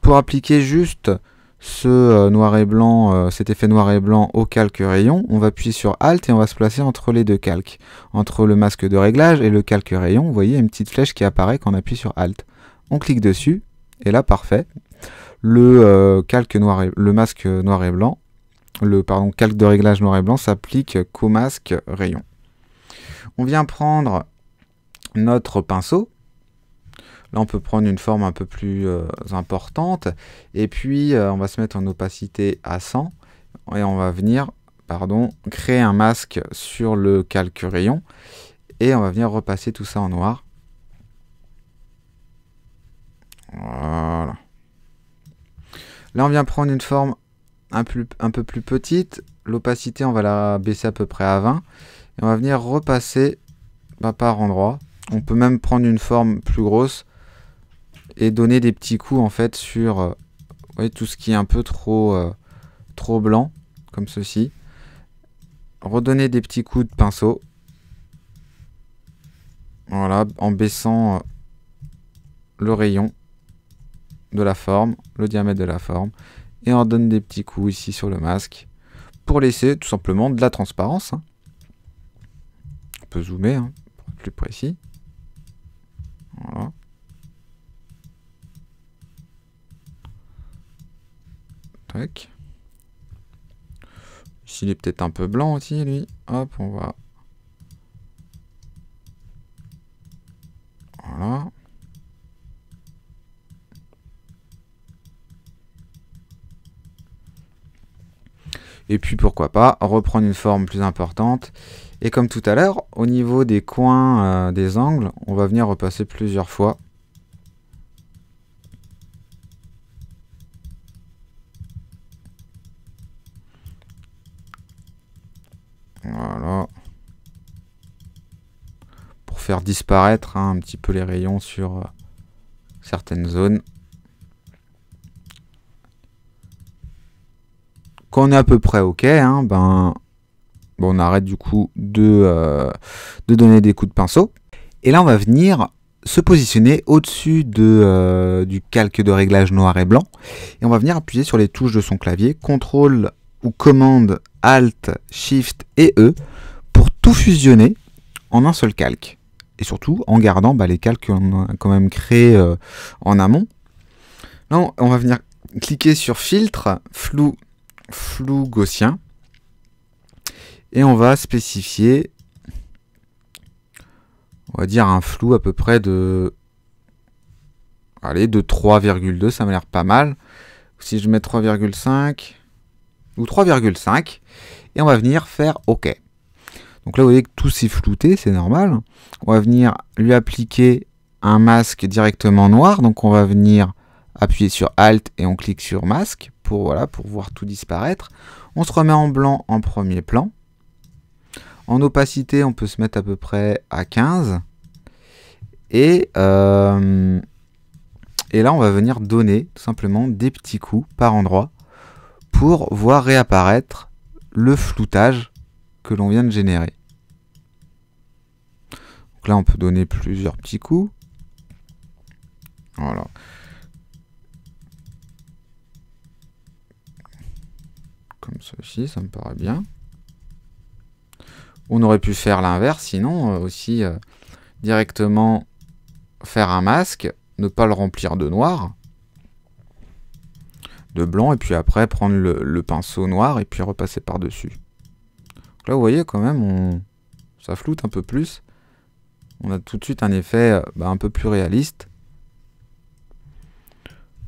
Pour appliquer juste ce euh, noir et blanc, euh, cet effet noir et blanc au calque rayon, on va appuyer sur Alt et on va se placer entre les deux calques. Entre le masque de réglage et le calque rayon, vous voyez une petite flèche qui apparaît quand on appuie sur Alt. On clique dessus, et là parfait. Le, calque noir et, le masque noir et blanc le pardon, calque de réglage noir et blanc s'applique qu'au masque rayon. On vient prendre notre pinceau. Là, on peut prendre une forme un peu plus euh, importante. Et puis, euh, on va se mettre en opacité à 100. Et on va venir, pardon, créer un masque sur le calque rayon. Et on va venir repasser tout ça en noir. Voilà. Là, on vient prendre une forme un, peu plus petite. L'opacité, on va la baisser à peu près à 20. Et on va venir repasser bah, par endroit. On peut même prendre une forme plus grosse et donner des petits coups en fait sur euh, tout ce qui est un peu trop, euh, trop blanc, comme ceci. Redonner des petits coups de pinceau. Voilà, en baissant euh, le rayon de la forme, le diamètre de la forme et on donne des petits coups ici sur le masque pour laisser tout simplement de la transparence. Hein. On peut zoomer hein, pour être plus précis. Voilà. Tac. Ici, est peut-être un peu blanc aussi, lui. Hop, on va... Voilà. Et puis pourquoi pas reprendre une forme plus importante. Et comme tout à l'heure, au niveau des coins euh, des angles, on va venir repasser plusieurs fois. Voilà. Pour faire disparaître hein, un petit peu les rayons sur euh, certaines zones. Quand on est à peu près OK, hein, ben, bon, on arrête du coup de, euh, de donner des coups de pinceau. Et là, on va venir se positionner au-dessus de, euh, du calque de réglage noir et blanc. Et on va venir appuyer sur les touches de son clavier, CTRL ou commande Alt, Shift et E, pour tout fusionner en un seul calque. Et surtout en gardant bah, les calques qu'on a quand même créés euh, en amont. Là, on va venir cliquer sur Filtre, Flou, flou gaussien. Et on va spécifier, on va dire un flou à peu près de, allez, de 3,2, ça m'a l'air pas mal. Si je mets 3,5 ou 3,5, et on va venir faire OK. Donc là, vous voyez que tout s'est flouté, c'est normal. On va venir lui appliquer un masque directement noir. Donc on va venir appuyer sur Alt et on clique sur masque pour, voilà, pour voir tout disparaître. On se remet en blanc en premier plan. En opacité, on peut se mettre à peu près à 15. Et, euh, et là, on va venir donner tout simplement des petits coups par endroit pour voir réapparaître le floutage que l'on vient de générer. Donc là, on peut donner plusieurs petits coups. Voilà. comme ceci, ça me paraît bien. On aurait pu faire l'inverse, sinon euh, aussi euh, directement faire un masque, ne pas le remplir de noir, de blanc, et puis après prendre le, pinceau noir et puis repasser par-dessus. Là, vous voyez quand même, ça floute un peu plus. On a tout de suite un effet euh, bah, un peu plus réaliste.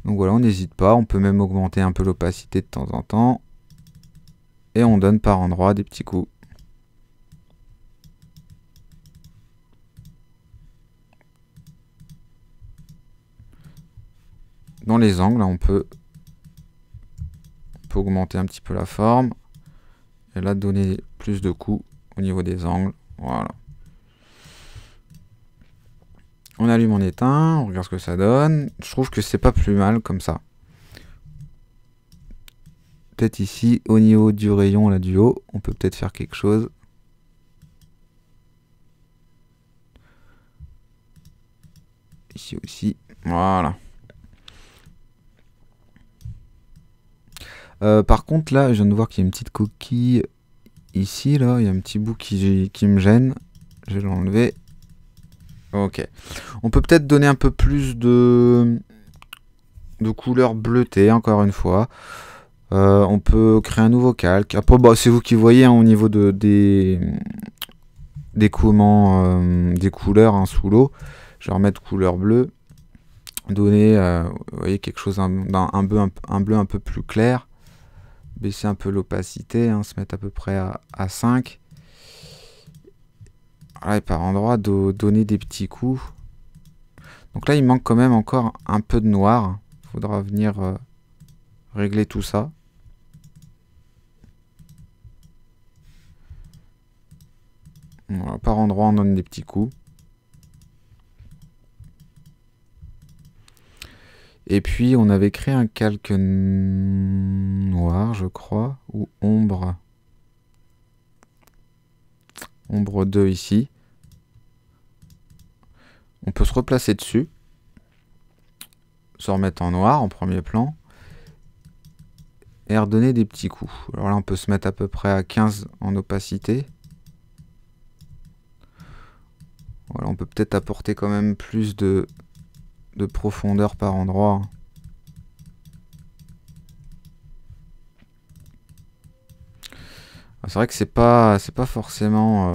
Donc voilà, on n'hésite pas, on peut même augmenter un peu l'opacité de temps en temps et on donne par endroit des petits coups. Dans les angles, on peut, peut augmenter un petit peu la forme. Et là, donner plus de coups au niveau des angles. Voilà. On allume, on éteint, on regarde ce que ça donne. Je trouve que c'est pas plus mal comme ça ici, au niveau du rayon là du haut, on peut peut-être faire quelque chose. Ici aussi, voilà. Euh, par contre là, je viens de voir qu'il y a une petite coquille ici, là, il y a un petit bout qui, qui me gêne. Je vais l'enlever. Ok. On peut peut-être donner un peu plus de, de couleur bleutée, encore une fois. Euh, on peut créer un nouveau calque. Après, bah, c'est vous qui voyez hein, au niveau de, des, des, euh, des couleurs hein, sous l'eau. Je vais remettre couleur bleue. Donner euh, voyez, quelque chose, un, bleu, un, peu plus clair. Baisser un peu l'opacité, hein, se mettre à peu près à, 5. par endroit, donner des petits coups. Donc là, il manque quand même encore un peu de noir. Il faudra venir régler tout ça. par endroit, on donne des petits coups. Et puis, on avait créé un calque noir, je crois, ou ombre. Ombre 2 ici. On peut se replacer dessus. Se remettre en noir en premier plan. Et redonner des petits coups. Alors là, on peut se mettre à peu près à 15 en opacité. on peut peut-être apporter quand même plus de, profondeur par endroit. Ah, c'est vrai que c'est pas pas forcément euh,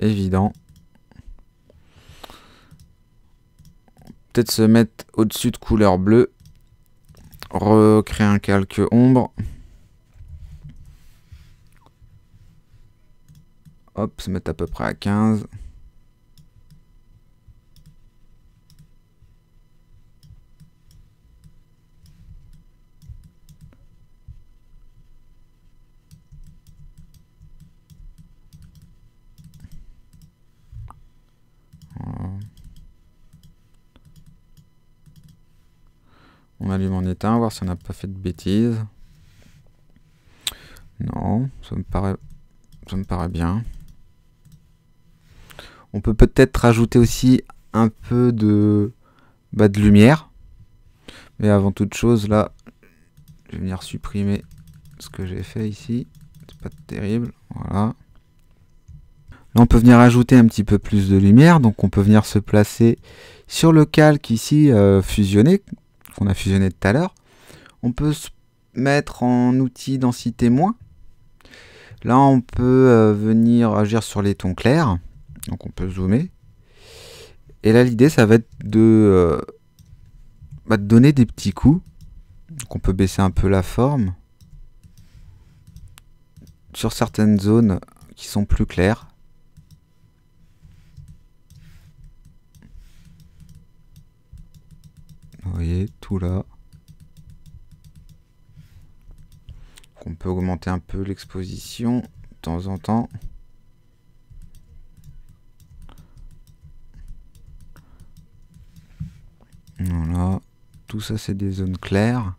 évident. Peut-être se mettre au-dessus de couleur bleue. Recréer un calque ombre. Hop, se mettre à peu près à 15. On allume en éteint, voir si on n'a pas fait de bêtises. Non, ça me paraît, ça me paraît bien. On peut peut-être rajouter aussi un peu de, bah, de lumière. Mais avant toute chose, là, je vais venir supprimer ce que j'ai fait ici. C'est pas terrible. Voilà. Là, on peut venir ajouter un petit peu plus de lumière, donc on peut venir se placer sur le calque ici euh, fusionné, qu'on a fusionné tout à l'heure. On peut se mettre en outil densité moins. Là, on peut euh, venir agir sur les tons clairs, donc on peut zoomer. Et là, l'idée, ça va être de, euh, bah, de donner des petits coups. Donc on peut baisser un peu la forme sur certaines zones qui sont plus claires. Vous voyez, tout là. On peut augmenter un peu l'exposition de temps en temps. Voilà, tout ça c'est des zones claires.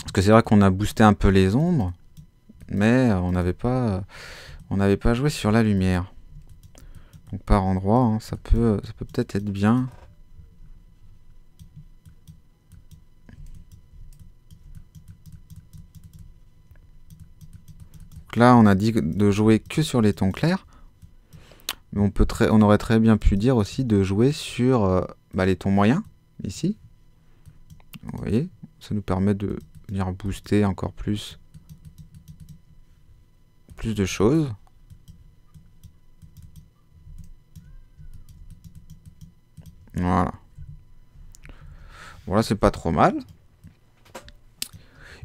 Parce que c'est vrai qu'on a boosté un peu les ombres, mais on n'avait pas, on n'avait pas joué sur la lumière. Donc par endroit, hein, ça peut ça peut peut-être être bien. là, on a dit de jouer que sur les tons clairs. Mais on, peut on aurait très bien pu dire aussi de jouer sur euh, bah, les tons moyens, ici. Vous voyez, ça nous permet de venir booster encore plus, plus de choses. Voilà. Voilà, c'est pas trop mal.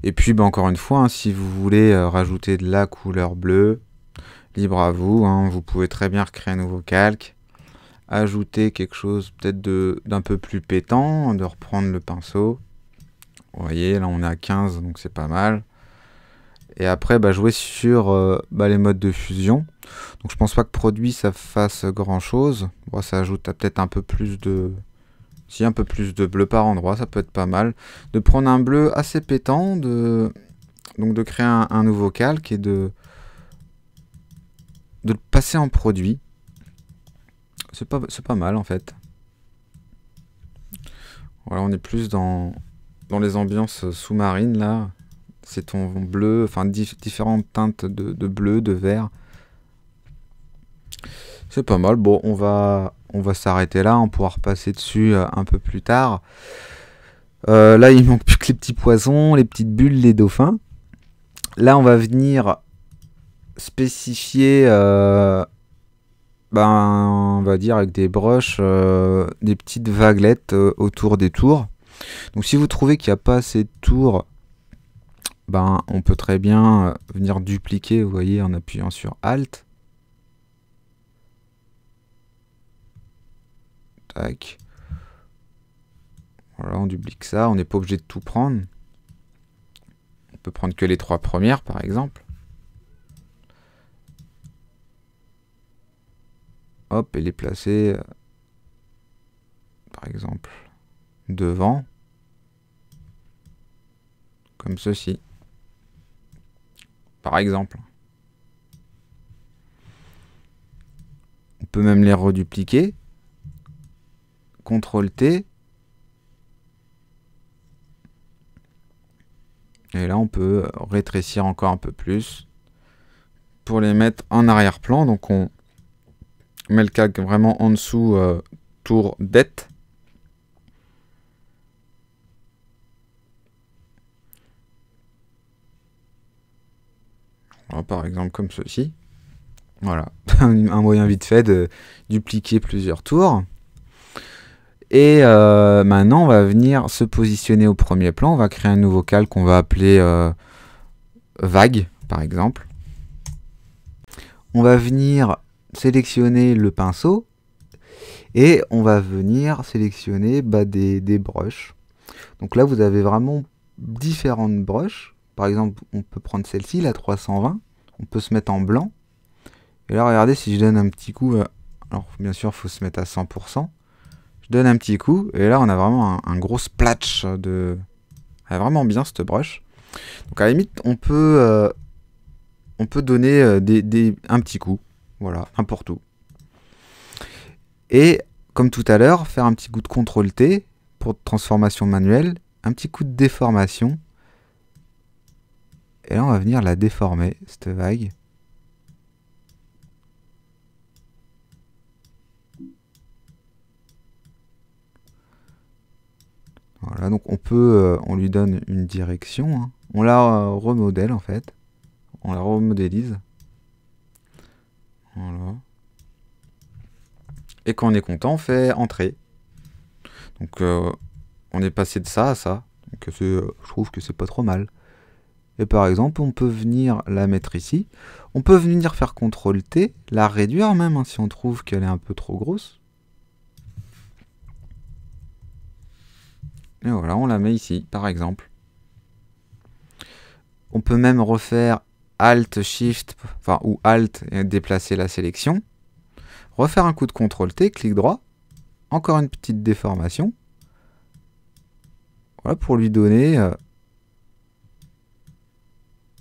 Et puis, bah, encore une fois, hein, si vous voulez euh, rajouter de la couleur bleue, libre à vous. Hein, vous pouvez très bien recréer un nouveau calque, ajouter quelque chose peut-être d'un peu plus pétant, de reprendre le pinceau. Vous voyez, là on est à 15, donc c'est pas mal. Et après, bah, jouer sur euh, bah, les modes de fusion. Donc je pense pas que produit ça fasse grand chose. ça ajoute peut-être un peu plus de... Si un peu plus de bleu par endroit, ça peut être pas mal. De prendre un bleu assez pétant, de, donc de créer un, nouveau calque et de, de le passer en produit. C'est pas, pas mal en fait. Voilà, on est plus dans, dans les ambiances sous-marines là. C'est ton bleu, enfin différentes teintes de, de bleu, de vert. C'est pas mal. Bon, on va, on va s'arrêter là. On pourra repasser dessus euh, un peu plus tard. Euh, là, il manque plus que les petits poissons, les petites bulles, les dauphins. Là, on va venir spécifier, euh, ben, on va dire avec des broches, des petites vaguelettes autour des tours. Donc, si vous trouvez qu'il n'y a pas assez de tours, ben, on peut très bien venir dupliquer, vous voyez, en appuyant sur Alt. Voilà, on duplique ça. On n'est pas obligé de tout prendre. On peut prendre que les trois premières, par exemple. Hop, et les placer, euh, par exemple, devant. Comme ceci. Par exemple. On peut même les redupliquer CTRL-T. Et là, on peut rétrécir encore un peu plus pour les mettre en arrière-plan. Donc, on met le calque vraiment en dessous, euh, tour dette. par exemple, comme ceci. Voilà, un moyen vite fait de dupliquer plusieurs tours. Et euh, maintenant, on va venir se positionner au premier plan. On va créer un nouveau calque qu'on va appeler euh, vague, par exemple. On va venir sélectionner le pinceau et on va venir sélectionner bah, des, des brushes. Donc là, vous avez vraiment différentes brushes. Par exemple, on peut prendre celle-ci, la 320. On peut se mettre en blanc. Et là, regardez, si je donne un petit coup, euh, alors bien sûr, il faut se mettre à 100%. Je donne un petit coup, et là on a vraiment un, gros splatch de... Elle est vraiment bien cette brush. Donc à la limite, on peut, euh, on peut donner euh, des, un petit coup, voilà, un pour tout. Et comme tout à l'heure, faire un petit coup de CTRL T pour transformation manuelle, un petit coup de déformation. Et là on va venir la déformer, cette vague. donc on peut, euh, on lui donne une direction. Hein. On la euh, remodèle en fait. On la remodélise. Et quand on est content, on fait entrer. Donc euh, on est passé de ça à ça. Donc je trouve que c'est pas trop mal. Et par exemple, on peut venir la mettre ici. On peut venir faire CTRL T, la réduire même hein, si on trouve qu'elle est un peu trop grosse. Et voilà, on la met ici, par exemple. On peut même refaire Alt Shift, enfin ou Alt et déplacer la sélection. Refaire un coup de CTRL T, clic droit. Encore une petite déformation. Voilà pour lui donner euh,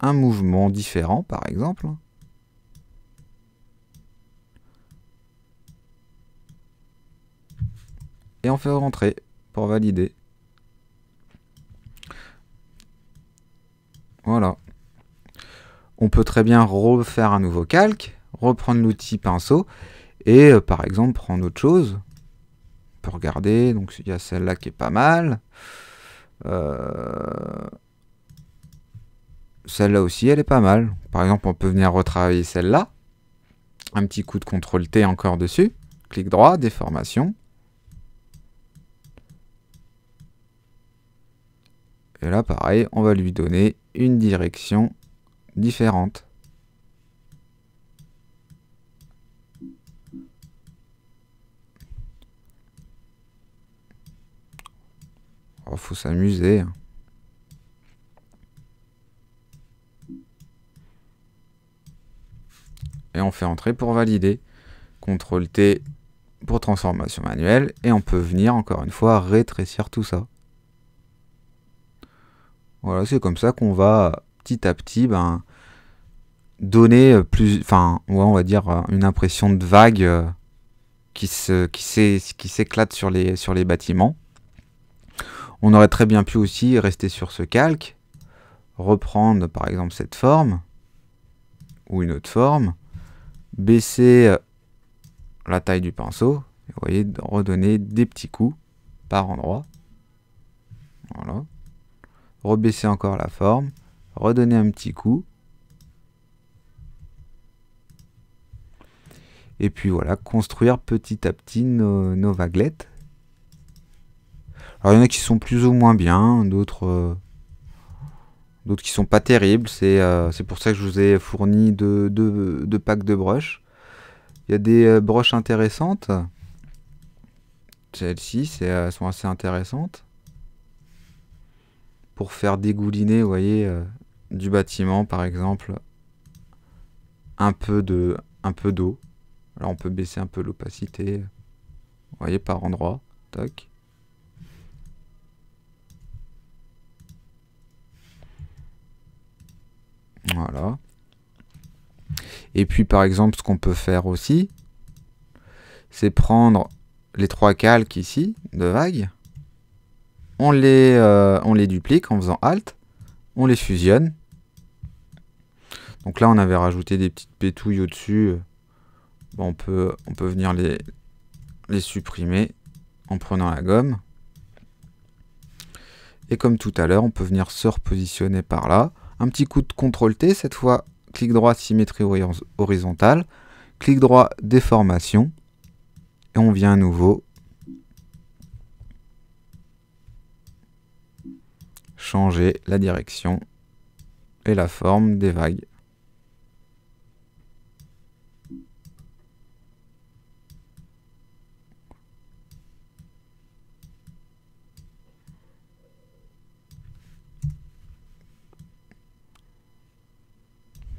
un mouvement différent par exemple. Et on fait rentrer pour valider. Voilà. On peut très bien refaire un nouveau calque, reprendre l'outil pinceau, et euh, par exemple prendre autre chose. On peut regarder, donc il y a celle-là qui est pas mal. Euh, celle-là aussi, elle est pas mal. Par exemple, on peut venir retravailler celle-là. Un petit coup de CTRL-T encore dessus. Clic droit, déformation, Et là, pareil, on va lui donner une direction différente. il oh, faut s'amuser. Hein. Et on fait entrer pour valider. CTRL T pour transformation manuelle. Et on peut venir encore une fois rétrécir tout ça. Voilà, c'est comme ça qu'on va petit à petit ben, donner plus, enfin, on va dire euh, une impression de vague euh, qui qui s'éclate sur les, sur les bâtiments. On aurait très bien pu aussi rester sur ce calque, reprendre par exemple cette forme ou une autre forme, baisser euh, la taille du pinceau, et vous voyez, redonner des petits coups par endroit. Voilà rebaisser encore la forme, redonner un petit coup. Et puis voilà, construire petit à petit nos, vaguelettes. Alors il y en a qui sont plus ou moins bien, d'autres qui euh, d'autres qui sont pas terribles. Euh, c'est pour ça que je vous ai fourni deux, packs de broches. Il y a des euh, broches intéressantes. Celles-ci, sont assez intéressantes pour faire dégouliner, voyez, euh, du bâtiment, par exemple, un peu de, un peu d'eau. Alors on peut baisser un peu l'opacité, vous voyez, par endroit. Toc. Voilà. Et puis par exemple, ce qu'on peut faire aussi, c'est prendre les trois calques ici de vagues on les, euh, on les duplique en faisant Alt, on les fusionne. Donc là, on avait rajouté des petites pétouilles au-dessus. on, peut, on peut venir les, les supprimer en prenant la gomme. Et comme tout à l'heure, on peut venir se repositionner par là. Un petit coup de CTRL-T, cette fois, clic droit, symétrie horizontale, clic droit, déformation. Et on vient à nouveau changer la direction et la forme des vagues.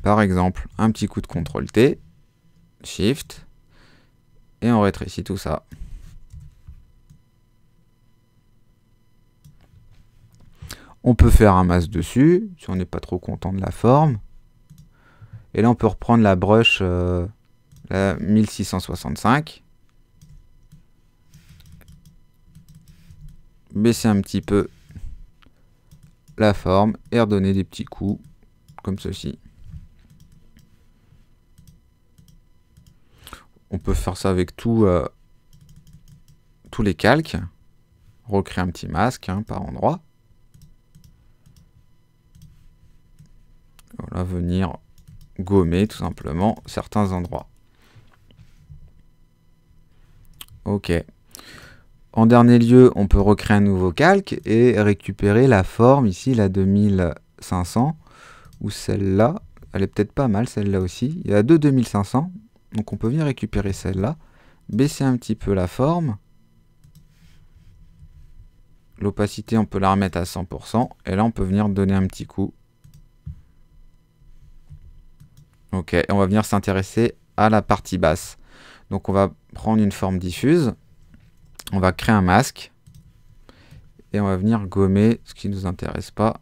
Par exemple, un petit coup de CTRL T, SHIFT, et on rétrécit tout ça. On peut faire un masque dessus, si on n'est pas trop content de la forme. Et là, on peut reprendre la brush la 1665. Baisser un petit peu la forme et redonner des petits coups comme ceci. On peut faire ça avec tout, euh, tous les calques. Recréer un petit masque hein, par endroit. Voilà, venir gommer tout simplement certains endroits. Ok. En dernier lieu, on peut recréer un nouveau calque et récupérer la forme, ici la 2500, ou celle-là, elle est peut-être pas mal celle-là aussi. Il y a deux 2500, donc on peut venir récupérer celle-là, baisser un petit peu la forme. L'opacité, on peut la remettre à 100%, et là on peut venir donner un petit coup on va venir s'intéresser à la partie basse. Donc on va prendre une forme diffuse, on va créer un masque, et on va venir gommer ce qui ne nous intéresse pas.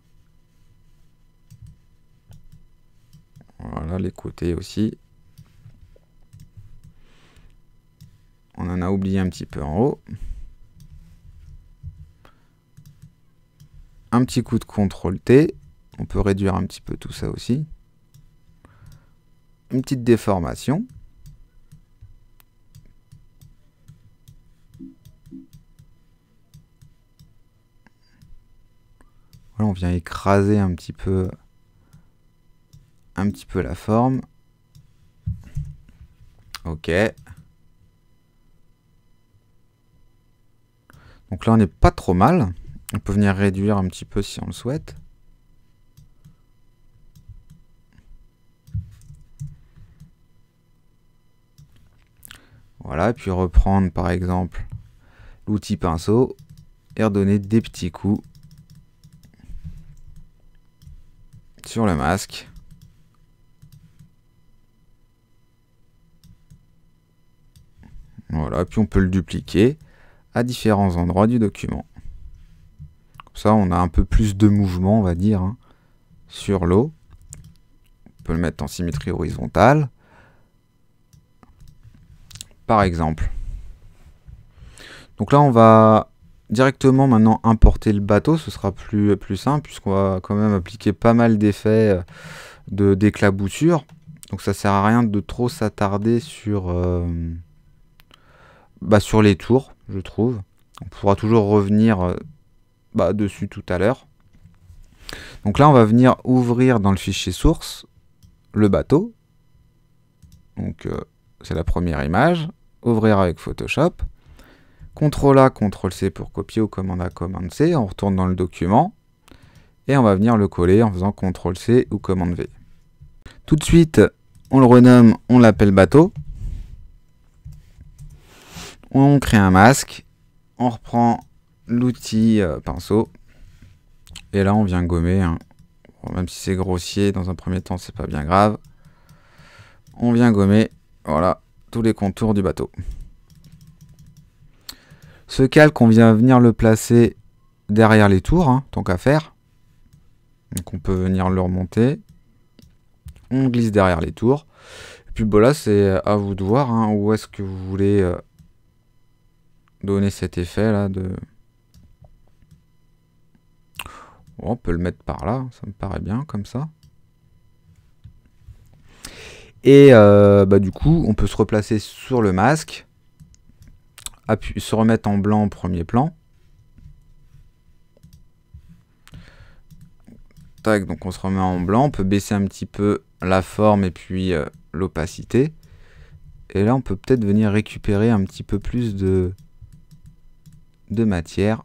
Voilà, les côtés aussi. On en a oublié un petit peu en haut. Un petit coup de CTRL T. On peut réduire un petit peu tout ça aussi petite déformation. Voilà, on vient écraser un petit peu un petit peu la forme. Ok. Donc là, on n'est pas trop mal. On peut venir réduire un petit peu si on le souhaite. Voilà, puis reprendre par exemple l'outil pinceau et redonner des petits coups sur le masque. Voilà, puis on peut le dupliquer à différents endroits du document. Comme ça, on a un peu plus de mouvement, on va dire, hein, sur l'eau. On peut le mettre en symétrie horizontale par exemple. Donc là, on va directement maintenant importer le bateau, ce sera plus, plus simple puisqu'on va quand même appliquer pas mal d'effets euh, d'éclaboussure. Donc ça sert à rien de trop s'attarder sur, euh, bah, sur les tours, je trouve. On pourra toujours revenir euh, bah, dessus tout à l'heure. Donc là, on va venir ouvrir dans le fichier source le bateau. Donc c'est la première image ouvrir avec Photoshop. CTRL A, CTRL C pour copier ou commande A, commande C. On retourne dans le document et on va venir le coller en faisant CTRL C ou commande V. Tout de suite, on le renomme, on l'appelle bateau. On crée un masque, on reprend l'outil euh, pinceau et là on vient gommer. Hein. même si c'est grossier, dans un premier temps, c'est pas bien grave. On vient gommer, voilà, les contours du bateau. Ce calque, on vient venir le placer derrière les tours, hein, tant qu'à faire. Donc on peut venir le remonter. On glisse derrière les tours. Et puis bon, c'est à vous de voir hein, où est-ce que vous voulez euh, donner cet effet là de... Oh, on peut le mettre par là, ça me paraît bien comme ça. Et euh, bah, du coup, on peut se replacer sur le masque, se remettre en blanc en premier plan. Tac, donc on se remet en blanc, on peut baisser un petit peu la forme et puis euh, l'opacité. Et là, on peut peut-être venir récupérer un petit peu plus de, de matière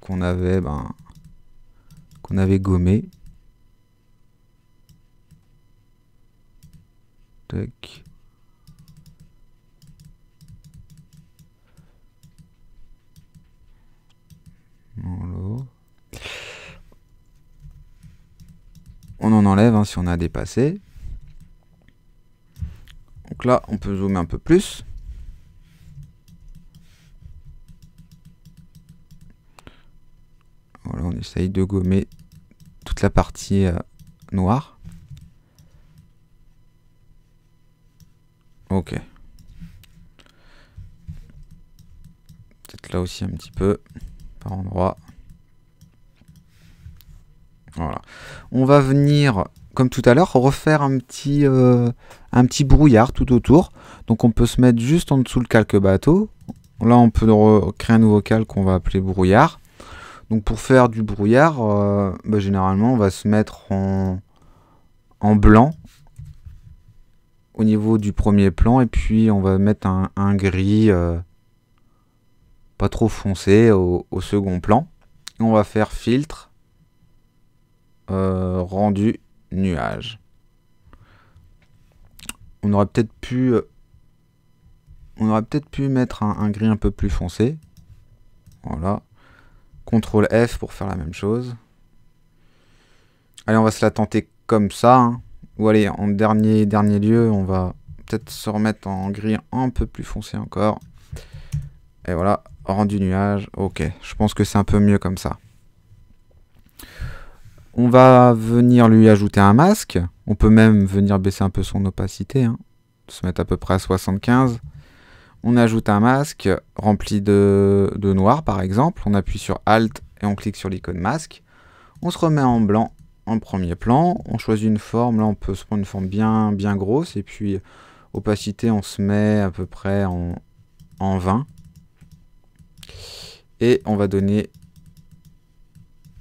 qu'on avait, ben, qu'on avait gommé. On en enlève hein, si on a dépassé. Donc là, on peut zoomer un peu plus. Voilà, on essaye de gommer toute la partie euh, noire. Ok. Peut-être là aussi un petit peu, par endroit. Voilà. On va venir, comme tout à l'heure, refaire un petit, euh, un petit brouillard tout autour. Donc on peut se mettre juste en dessous le calque bateau. Là, on peut créer un nouveau calque qu'on va appeler brouillard. Donc pour faire du brouillard, euh, bah, généralement, on va se mettre en, en blanc au niveau du premier plan et puis on va mettre un, gris euh, pas trop foncé au, second plan. on va faire filtre, euh, rendu, nuage. On aurait peut-être pu... Euh, on aurait peut-être pu mettre un, gris un peu plus foncé. Voilà. CTRL F pour faire la même chose. Allez, on va se la tenter comme ça. Hein. Ou allez, en dernier, dernier lieu, on va peut-être se remettre en gris un peu plus foncé encore. Et voilà, rendu nuage. Ok, je pense que c'est un peu mieux comme ça. On va venir lui ajouter un masque. On peut même venir baisser un peu son opacité. Hein. Se mettre à peu près à 75. On ajoute un masque rempli de, de noir par exemple. On appuie sur Alt et on clique sur l'icône masque. On se remet en blanc en premier plan. On choisit une forme, là on peut se prendre une forme bien, bien grosse, et puis opacité on se met à peu près en, en 20. Et on va donner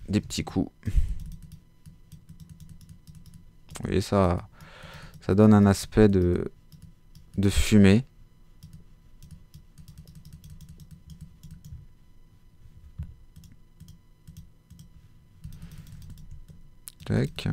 des petits coups. Vous voyez ça, ça donne un aspect de, de fumée. Donc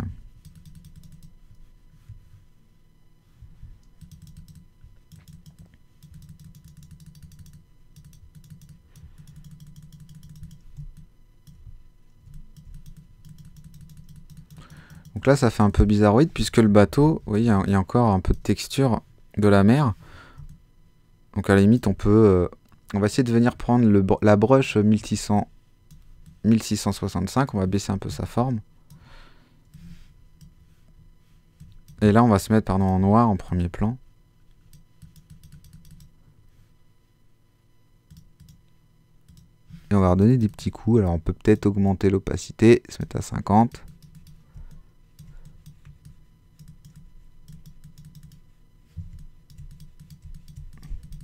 là, ça fait un peu bizarroïde puisque le bateau, vous il y, a encore un peu de texture de la mer. Donc à la limite, on peut... Euh, on va essayer de venir prendre le, la brush 1665. On va baisser un peu sa forme. Et là, on va se mettre pardon, en noir en premier plan. Et on va redonner des petits coups. Alors, on peut peut-être augmenter l'opacité, se mettre à 50.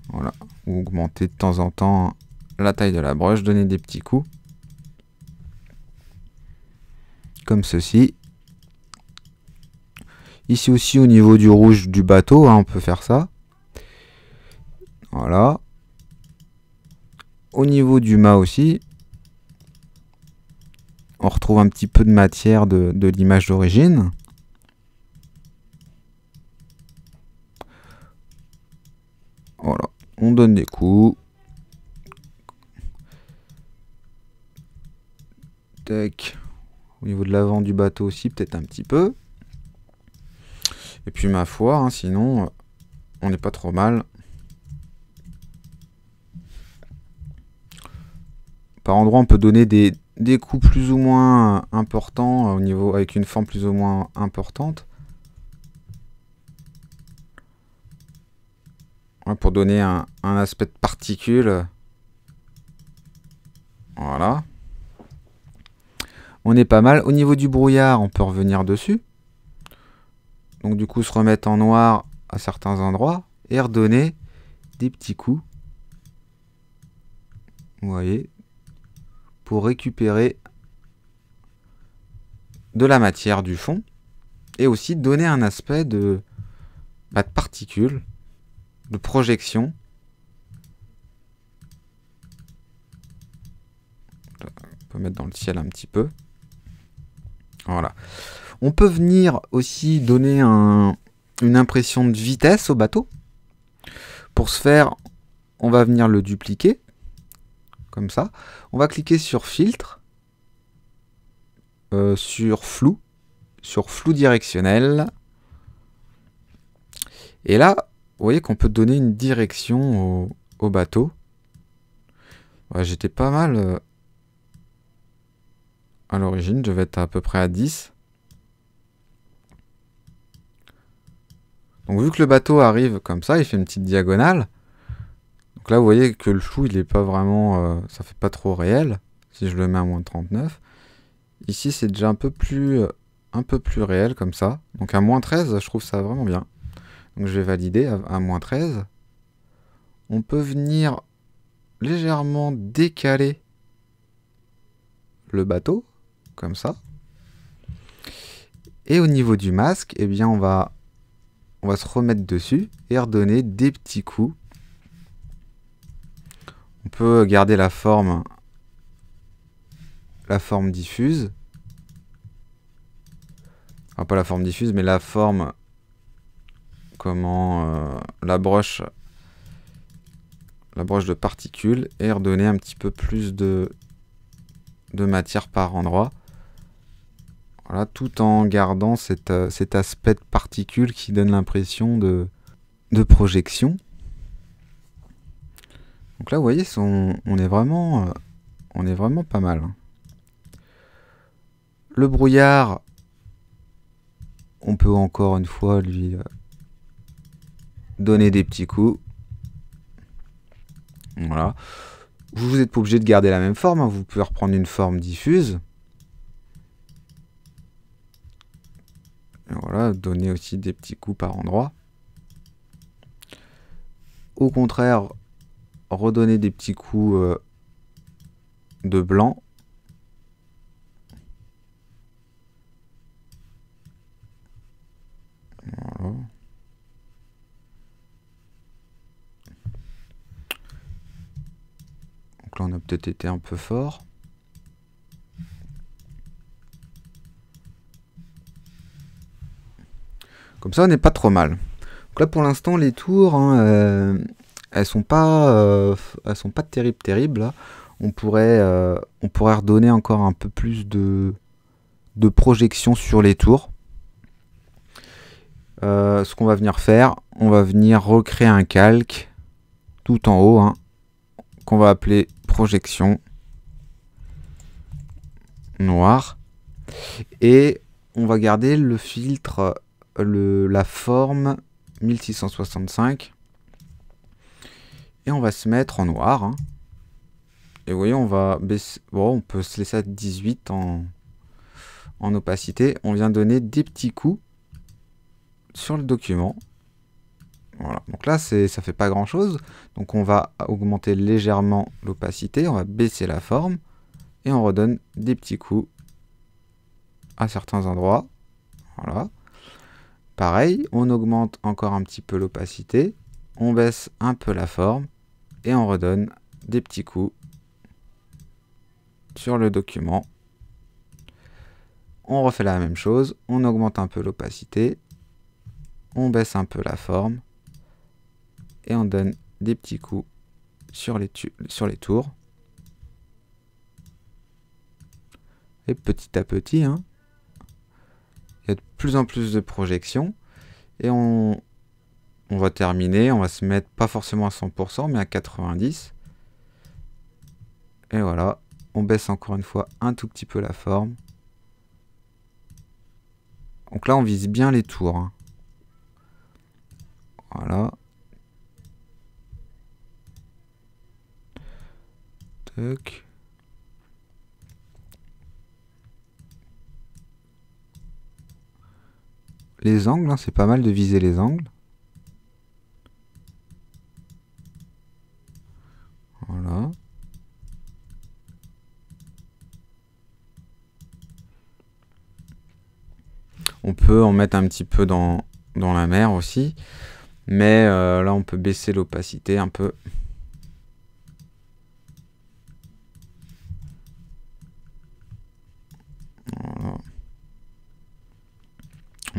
Voilà. Ou augmenter de temps en temps hein, la taille de la broche, donner des petits coups. Comme ceci. Ici aussi au niveau du rouge du bateau, hein, on peut faire ça. Voilà. Au niveau du mât aussi, on retrouve un petit peu de matière de, de l'image d'origine. Voilà, on donne des coups. Tac. Au niveau de l'avant du bateau aussi, peut-être un petit peu. Et puis ma foi, hein, sinon, euh, on n'est pas trop mal. Par endroit, on peut donner des, des coups plus ou moins euh, importants euh, au niveau avec une forme plus ou moins importante. pour donner un, un, aspect de particule. Voilà. On est pas mal. Au niveau du brouillard, on peut revenir dessus donc du coup se remettre en noir à certains endroits et redonner des petits coups. Vous voyez, pour récupérer de la matière du fond et aussi donner un aspect de, bah, de particules, de projection. On peut mettre dans le ciel un petit peu. Voilà. On peut venir aussi donner une impression de vitesse au bateau. Pour ce faire, on va venir le dupliquer, comme ça. On va cliquer sur filtre, euh, sur flou, sur flou directionnel. Et là, vous voyez qu'on peut donner une direction au, bateau. J'étais pas mal euh, à l'origine, je vais être à peu près à 10. Donc vu que le bateau arrive comme ça, il fait une petite diagonale. Donc là, vous voyez que le chou, il n'est pas vraiment... Euh, ça fait pas trop réel, si je le mets à moins 39. Ici, c'est déjà un peu plus euh, un peu plus réel comme ça. Donc à moins 13, je trouve ça vraiment bien. Donc je vais valider à, moins 13. On peut venir légèrement décaler le bateau, comme ça. Et au niveau du masque, eh bien on va on va se remettre dessus et redonner des petits coups. On peut garder la forme, la forme diffuse. pas la forme diffuse, mais la forme, comment, euh, la broche, la broche de particules et redonner un petit peu plus de, de matière par endroit tout en gardant cet, euh, aspect de particules qui donne l'impression de, projection. Donc là, vous voyez, on, est vraiment, euh, on est vraiment pas mal. Hein. Le brouillard, on peut encore une fois lui euh, donner des petits coups. Voilà. Vous n'êtes pas obligé de garder la même forme, hein. vous pouvez reprendre une forme diffuse. voilà, donner aussi des petits coups par endroit. Au contraire, redonner des petits coups euh, de blanc. Donc là, on a peut-être été un peu fort. Comme ça, on n'est pas trop mal. Donc là, pour l'instant, les tours, hein, euh, elles sont pas, euh, elles sont pas terribles, terribles. Hein. On pourrait, euh, on pourrait redonner encore un peu plus de, de projection sur les tours. ce qu'on va venir faire, on va venir recréer un calque tout en haut, hein, qu'on va appeler projection noire. Et on va garder le filtre le, la forme 1665. Et on va se mettre en noir. Hein. Et vous voyez, on va baisser... Bon, on peut se laisser à 18 en, en opacité. On vient donner des petits coups sur le document. Voilà, donc là, ça fait pas grand-chose. Donc on va augmenter légèrement l'opacité, on va baisser la forme, et on redonne des petits coups à certains endroits. Voilà. Pareil, on augmente encore un petit peu l'opacité, on baisse un peu la forme et on redonne des petits coups sur le document. On refait la même chose, on augmente un peu l'opacité, on baisse un peu la forme et on donne des petits coups sur les, tours. Et petit à petit, hein, plus en plus de projections. Et on, on va terminer, on va se mettre pas forcément à 100%, mais à 90%. Et voilà, on baisse encore une fois un tout petit peu la forme. Donc là, on vise bien les tours. Hein. Voilà. les angles, hein, c'est pas mal de viser les angles. Voilà. On peut en mettre un petit peu dans, dans la mer aussi. Mais euh, là, on peut baisser l'opacité un peu.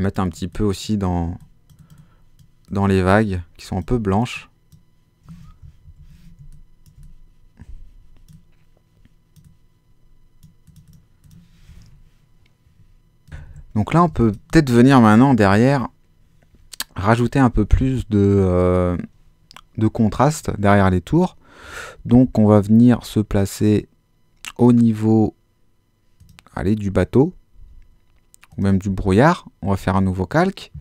mettre un petit peu aussi dans, dans les vagues qui sont un peu blanches. Donc là, on peut peut-être venir maintenant derrière rajouter un peu plus de, euh, de contraste derrière les tours. Donc on va venir se placer au niveau allez, du bateau même du brouillard, on va faire un nouveau calque.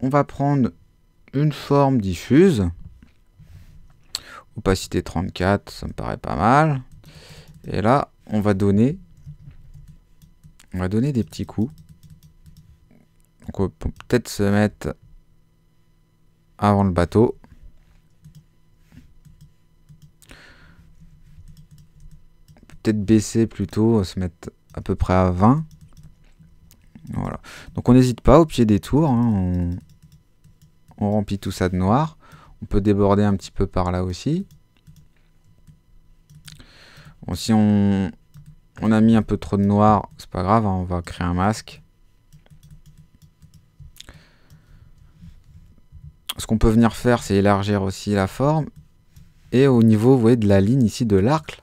On va prendre une forme diffuse. Opacité 34, ça me paraît pas mal. Et là, on va donner, on va donner des petits coups. on peut peut-être se mettre avant le bateau. Peut-être baisser plutôt, se mettre à peu près à 20. Donc on n'hésite pas au pied des tours. Hein, on... remplit tout ça de noir. On peut déborder un petit peu par là aussi. si on, a mis un peu trop de noir, c'est pas grave, hein, on va créer un masque. Ce qu'on peut venir faire, c'est élargir aussi la forme. Et au niveau, vous voyez, de la ligne ici de l'arc,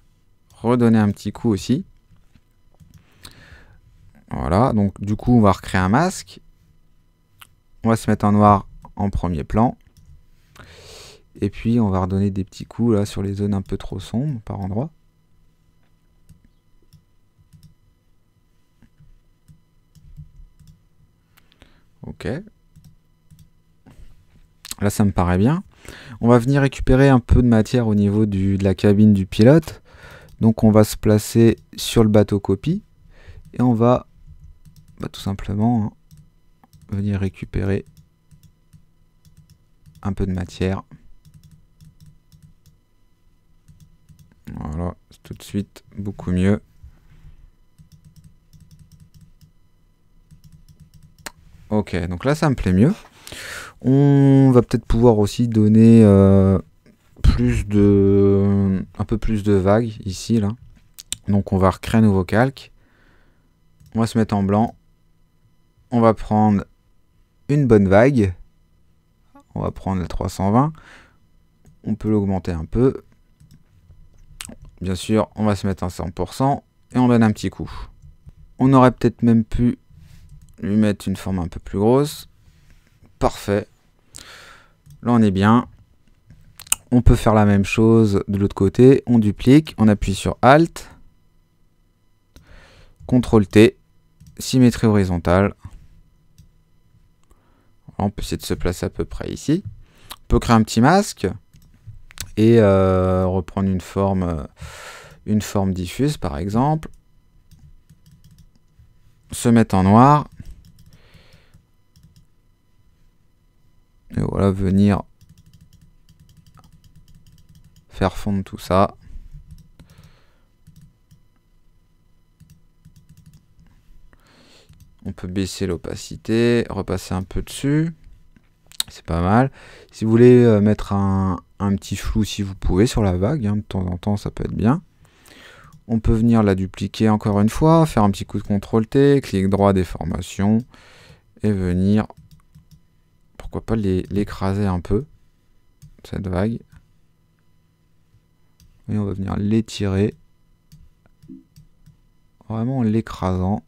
redonner un petit coup aussi. Voilà, donc du coup, on va recréer un masque. On va se mettre en noir en premier plan. Et puis, on va redonner des petits coups là sur les zones un peu trop sombres par endroit. Ok. Là, ça me paraît bien. On va venir récupérer un peu de matière au niveau de la cabine du pilote. Donc, on va se placer sur le bateau copie. Et on va bah, tout simplement, hein, venir récupérer un peu de matière. Voilà, c'est tout de suite beaucoup mieux. Ok, donc là ça me plaît mieux. On va peut-être pouvoir aussi donner euh, plus de, un peu plus de vagues ici là. Donc on va recréer un nouveau calque. On va se mettre en blanc on va prendre une bonne vague. On va prendre la 320. On peut l'augmenter un peu. Bien sûr, on va se mettre à 100% et on donne un petit coup. On aurait peut-être même pu lui mettre une forme un peu plus grosse. Parfait. Là, on est bien. On peut faire la même chose de l'autre côté. On duplique, on appuie sur Alt. CTRL-T, symétrie horizontale on peut essayer de se placer à peu près ici. On peut créer un petit masque et euh, reprendre une forme, euh, une forme diffuse par exemple. Se mettre en noir. Et voilà, venir faire fondre tout ça. On peut baisser l'opacité, repasser un peu dessus. C'est pas mal. Si vous voulez euh, mettre un, petit flou, si vous pouvez, sur la vague, hein, de temps en temps, ça peut être bien. On peut venir la dupliquer encore une fois, faire un petit coup de CTRL-T, clic droit déformation, et venir, pourquoi pas l'écraser un peu, cette vague. Et on va venir l'étirer, vraiment en l'écrasant.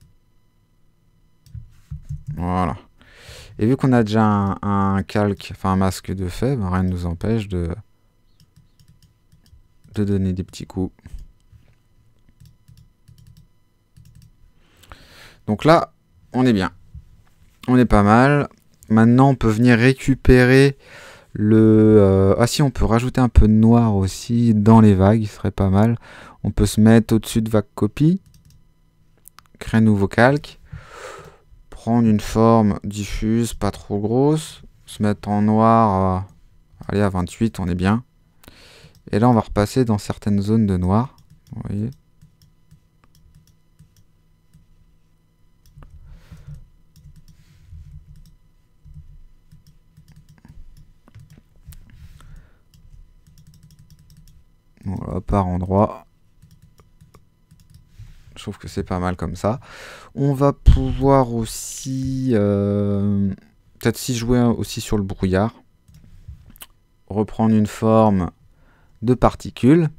Voilà. Et vu qu'on a déjà un, calque, enfin un masque de fait, rien ne nous empêche de, de donner des petits coups. Donc là, on est bien. On est pas mal. Maintenant, on peut venir récupérer le... Euh, ah si, on peut rajouter un peu de noir aussi dans les vagues, ce serait pas mal. On peut se mettre au-dessus de vague copie. Créer un nouveau calque une forme diffuse, pas trop grosse, se mettre en noir, euh, allez à 28, on est bien. Et là, on va repasser dans certaines zones de noir, vous voyez. Voilà, par endroit. Je trouve que c'est pas mal comme ça. On va pouvoir aussi... Euh, peut-être si jouer aussi sur le brouillard. Reprendre une forme de particule.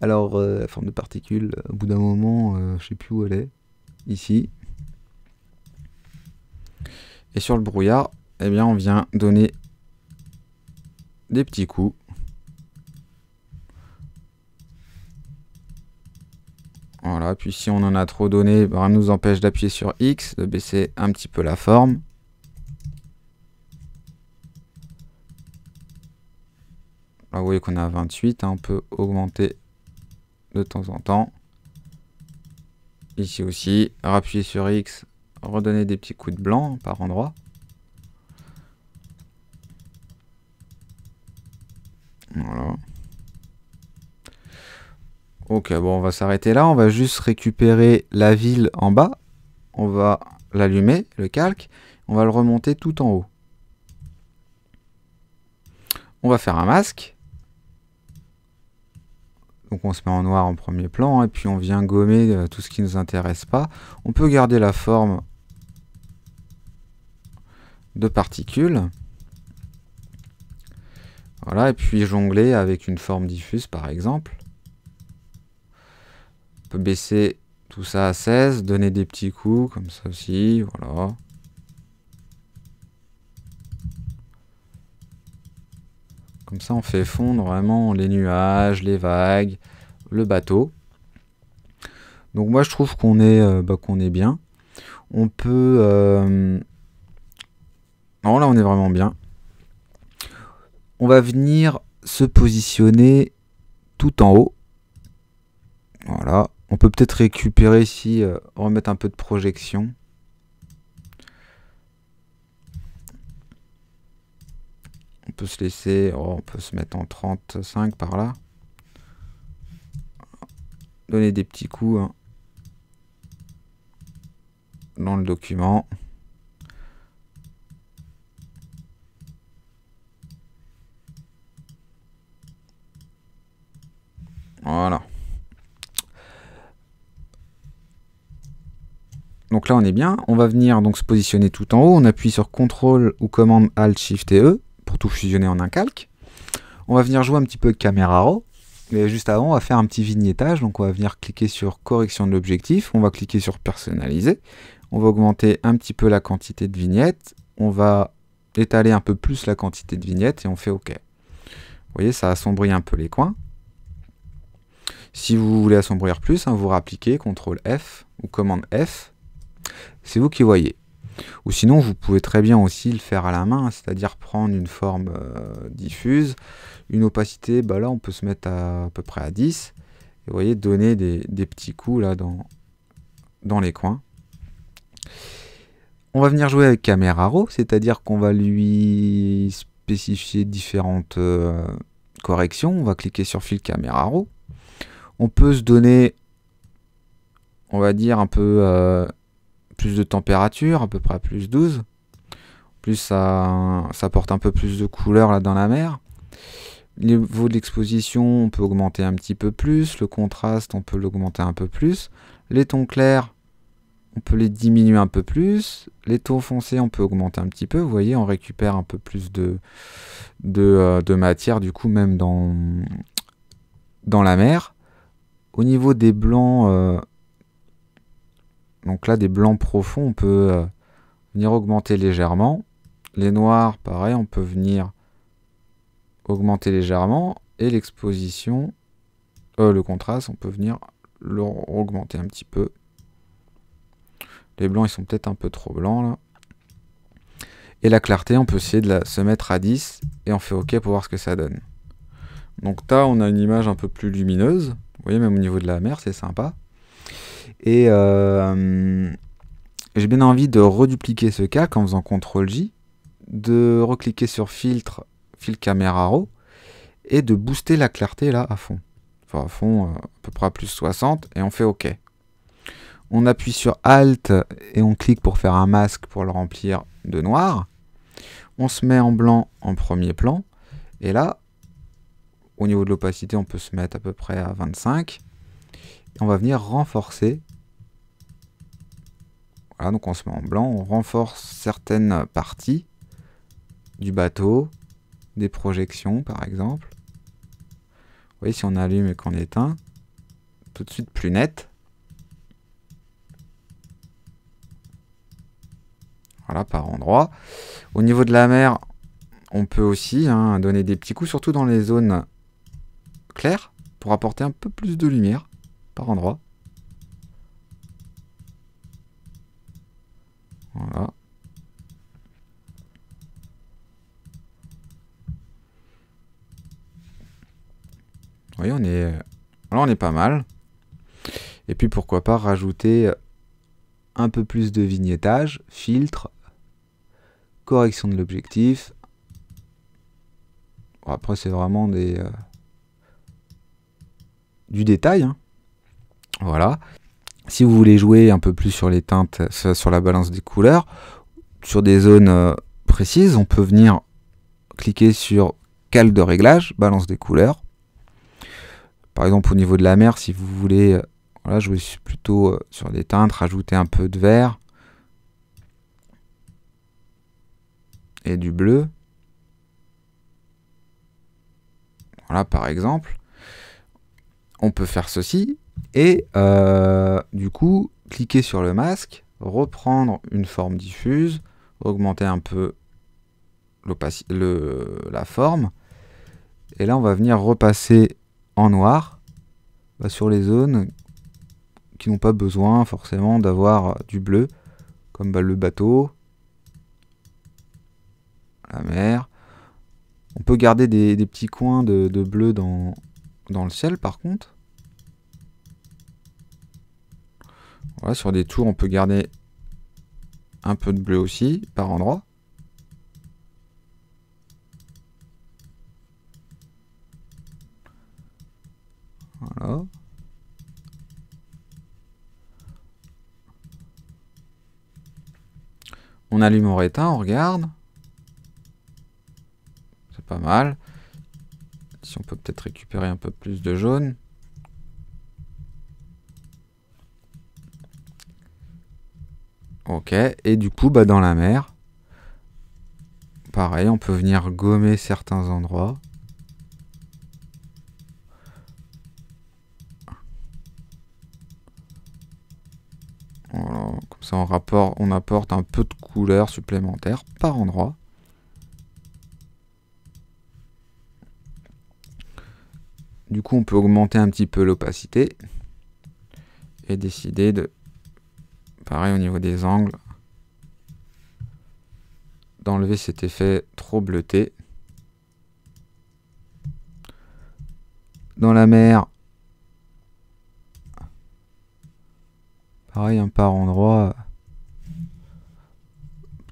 Alors, euh, la forme de particule, euh, au bout d'un moment, je je sais plus où elle est. Ici. Et sur le brouillard, eh bien, on vient donner des petits coups. Voilà, puis si on en a trop donné, bah, rien nous empêche d'appuyer sur X, de baisser un petit peu la forme. Là, bah, vous voyez qu'on a 28, hein, on peut augmenter de temps en temps. Ici aussi, rappuyer sur X, redonner des petits coups de blanc par endroit. Voilà. Ok, bon, on va s'arrêter là. On va juste récupérer la ville en bas. On va l'allumer, le calque. On va le remonter tout en haut. On va faire un masque. Donc on se met en noir en premier plan, hein, et puis on vient gommer euh, tout ce qui ne nous intéresse pas. On peut garder la forme de particules. Voilà, et puis jongler avec une forme diffuse par exemple. On peut baisser tout ça à 16, donner des petits coups comme ça aussi, voilà. Comme ça, on fait fondre vraiment les nuages, les vagues, le bateau. Donc moi, je trouve qu'on est, euh, bah, qu'on est bien. On peut... Euh, non, là, on est vraiment bien. On va venir se positionner tout en haut. Voilà. On peut peut-être récupérer ici, euh, remettre un peu de projection. On peut se laisser, oh, on peut se mettre en 35 par là. Donner des petits coups hein, dans le document. Voilà. Donc là, on est bien. On va venir donc se positionner tout en haut. On appuie sur CTRL ou commande Alt Shift et E pour tout fusionner en un calque. On va venir jouer un petit peu caméra Raw. Mais juste avant, on va faire un petit vignettage. Donc on va venir cliquer sur correction de l'objectif. On va cliquer sur personnaliser. On va augmenter un petit peu la quantité de vignettes. On va étaler un peu plus la quantité de vignettes et on fait OK. Vous voyez, ça assombrit un peu les coins. Si vous voulez assombrir plus, hein, vous rappliquez CTRL F ou commande F c'est vous qui voyez. Ou sinon, vous pouvez très bien aussi le faire à la main, c'est-à-dire prendre une forme euh, diffuse, une opacité, bah là on peut se mettre à, peu près à 10, et vous voyez, donner des, petits coups là dans, dans les coins. On va venir jouer avec Camera Raw, c'est-à-dire qu'on va lui spécifier différentes euh, corrections. On va cliquer sur fil Camera Raw. On peut se donner, on va dire, un peu euh, plus de température, à peu près plus 12. En plus, ça, ça un peu plus de couleur là dans la mer. niveau d'exposition l'exposition, on peut augmenter un petit peu plus. Le contraste, on peut l'augmenter un peu plus. Les tons clairs, on peut les diminuer un peu plus. Les tons foncés, on peut augmenter un petit peu. Vous voyez, on récupère un peu plus de, de, euh, matière, du coup, même dans, dans la mer. Au niveau des blancs... Euh, donc là, des blancs profonds, on peut euh, venir augmenter légèrement. Les noirs, pareil, on peut venir augmenter légèrement. Et l'exposition, euh, le contraste, on peut venir augmenter un petit peu. Les blancs, ils sont peut-être un peu trop blancs là. Et la clarté, on peut essayer de la, se mettre à 10 et on fait OK pour voir ce que ça donne. Donc là, on a une image un peu plus lumineuse. Vous voyez, même au niveau de la mer, c'est sympa. Et euh, j'ai bien envie de redupliquer ce cas en faisant CTRL-J, de recliquer sur filtre, filtre caméra RAW, et de booster la clarté là à fond. Enfin à fond, euh, à peu près à plus 60, et on fait OK. On appuie sur Alt et on clique pour faire un masque pour le remplir de noir. On se met en blanc en premier plan. Et là, au niveau de l'opacité, on peut se mettre à peu près à 25 on va venir renforcer. Voilà, donc on se met en blanc, on renforce certaines parties du bateau, des projections par exemple. Vous voyez, si on allume et qu'on éteint, tout de suite plus net. Voilà, par endroit. Au niveau de la mer, on peut aussi hein, donner des petits coups, surtout dans les zones claires, pour apporter un peu plus de lumière par endroit. Voilà. Vous voyez, on est... Là, on est pas mal. Et puis, pourquoi pas rajouter un peu plus de vignettage, filtre, correction de l'objectif. après, c'est vraiment des... Euh, du détail, hein. Voilà. Si vous voulez jouer un peu plus sur les teintes, sur la balance des couleurs, sur des zones euh, précises, on peut venir cliquer sur cale de réglage, balance des couleurs. Par exemple, au niveau de la mer, si vous voulez euh, voilà, jouer plutôt euh, sur des teintes, rajouter un peu de vert et du bleu. Voilà, par exemple. On peut faire ceci, et euh, du coup, cliquer sur le masque, reprendre une forme diffuse, augmenter un peu la forme. Et là, on va venir repasser en noir bah, sur les zones qui n'ont pas besoin forcément d'avoir du bleu, comme bah, le bateau, la mer. On peut garder des, petits coins de, bleu dans le ciel, par contre. sur des tours, on peut garder un peu de bleu aussi, par endroit. Voilà. On allume, on réteint, on regarde. C'est pas mal. Si on peut peut-être récupérer un peu plus de jaune. Ok, et du coup, bah, dans la mer, pareil, on peut venir gommer certains endroits. comme ça on, rapport, on apporte un peu de couleur supplémentaire par endroit. Du coup, on peut augmenter un petit peu l'opacité et décider de Pareil au niveau des angles. D'enlever cet effet trop bleuté. Dans la mer. Pareil, un par endroit.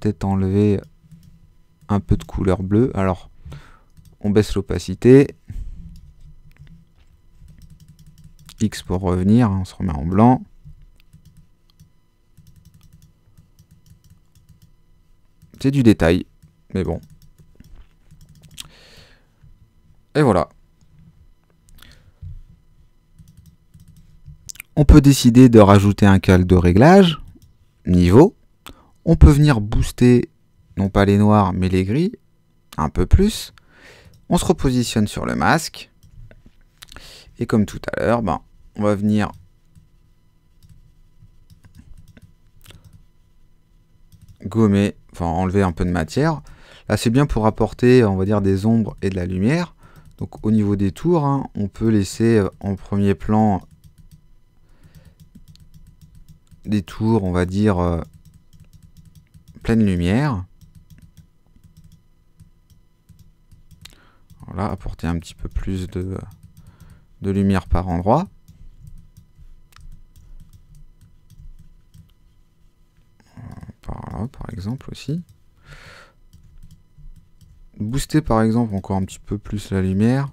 Peut-être enlever un peu de couleur bleue. Alors, on baisse l'opacité. X pour revenir, hein, on se remet en blanc. du détail, mais bon. Et voilà. On peut décider de rajouter un calque de réglage, niveau. On peut venir booster, non pas les noirs, mais les gris, un peu plus. On se repositionne sur le masque. Et comme tout à l'heure, ben, on va venir gommer, enfin enlever un peu de matière. Là c'est bien pour apporter on va dire des ombres et de la lumière. Donc au niveau des tours, hein, on peut laisser euh, en premier plan des tours, on va dire, euh, pleine lumière. Voilà, apporter un petit peu plus de, de lumière par endroit. par par exemple aussi. Booster par exemple encore un petit peu plus la lumière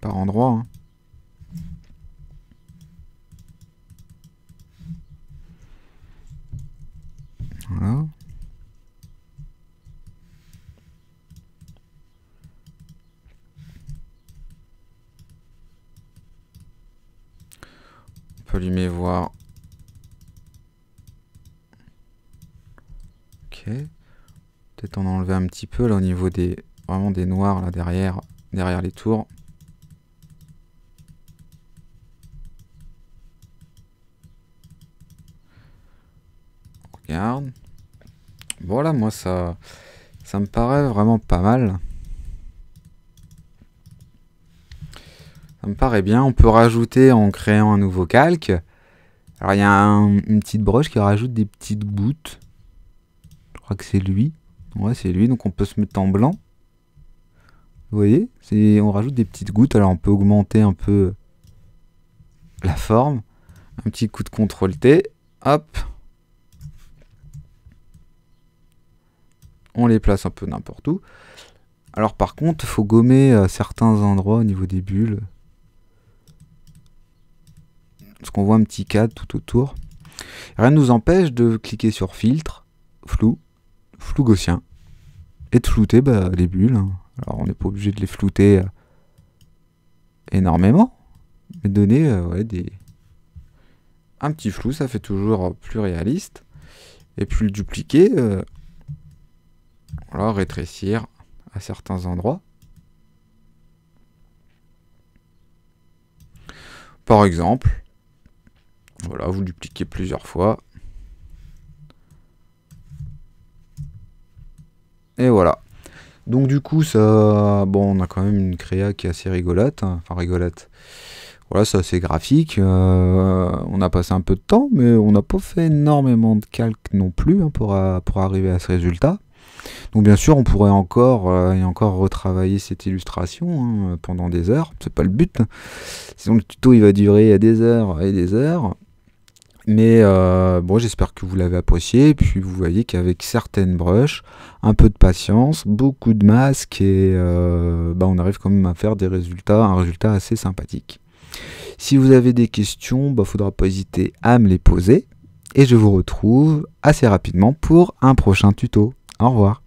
par endroit. Hein. Voilà. On peut allumer voir Peut-être en enlever un petit peu là au niveau des vraiment des noirs là derrière derrière les tours. regarde. Voilà, moi ça ça me paraît vraiment pas mal. Ça me paraît bien. On peut rajouter en créant un nouveau calque. Alors il y a une petite broche qui rajoute des petites gouttes que c'est lui. Ouais, c'est lui, donc on peut se mettre en blanc. Vous voyez On rajoute des petites gouttes, alors on peut augmenter un peu la forme. Un petit coup de CTRL T, hop. On les place un peu n'importe où. Alors par contre, faut gommer euh, certains endroits au niveau des bulles. Parce qu'on voit un petit cadre tout autour. Rien ne nous empêche de cliquer sur filtre, flou, flou gaussien. Et de flouter bah, les bulles. Hein. Alors on n'est pas obligé de les flouter euh, énormément, mais donner euh, ouais, des... un petit flou, ça fait toujours plus réaliste. Et puis le dupliquer, euh, voilà, rétrécir à certains endroits. Par exemple, voilà, vous dupliquez plusieurs fois, Et voilà. Donc du coup, ça, bon, on a quand même une créa qui est assez rigolote, hein. enfin rigolote. Voilà, ça c'est graphique. Euh, on a passé un peu de temps, mais on n'a pas fait énormément de calques non plus hein, euh, pour, arriver à ce résultat. Donc bien sûr, on pourrait encore euh, et encore retravailler cette illustration hein, pendant des heures. C'est pas le but. Sinon le tuto il va durer à des heures et des heures. Mais euh, bon, j'espère que vous l'avez apprécié. Et puis vous voyez qu'avec certaines brushes, un peu de patience, beaucoup de masques, et euh, bah on arrive quand même à faire des résultats, un résultat assez sympathique. Si vous avez des questions, bah, faudra pas hésiter à me les poser. Et je vous retrouve assez rapidement pour un prochain tuto. Au revoir.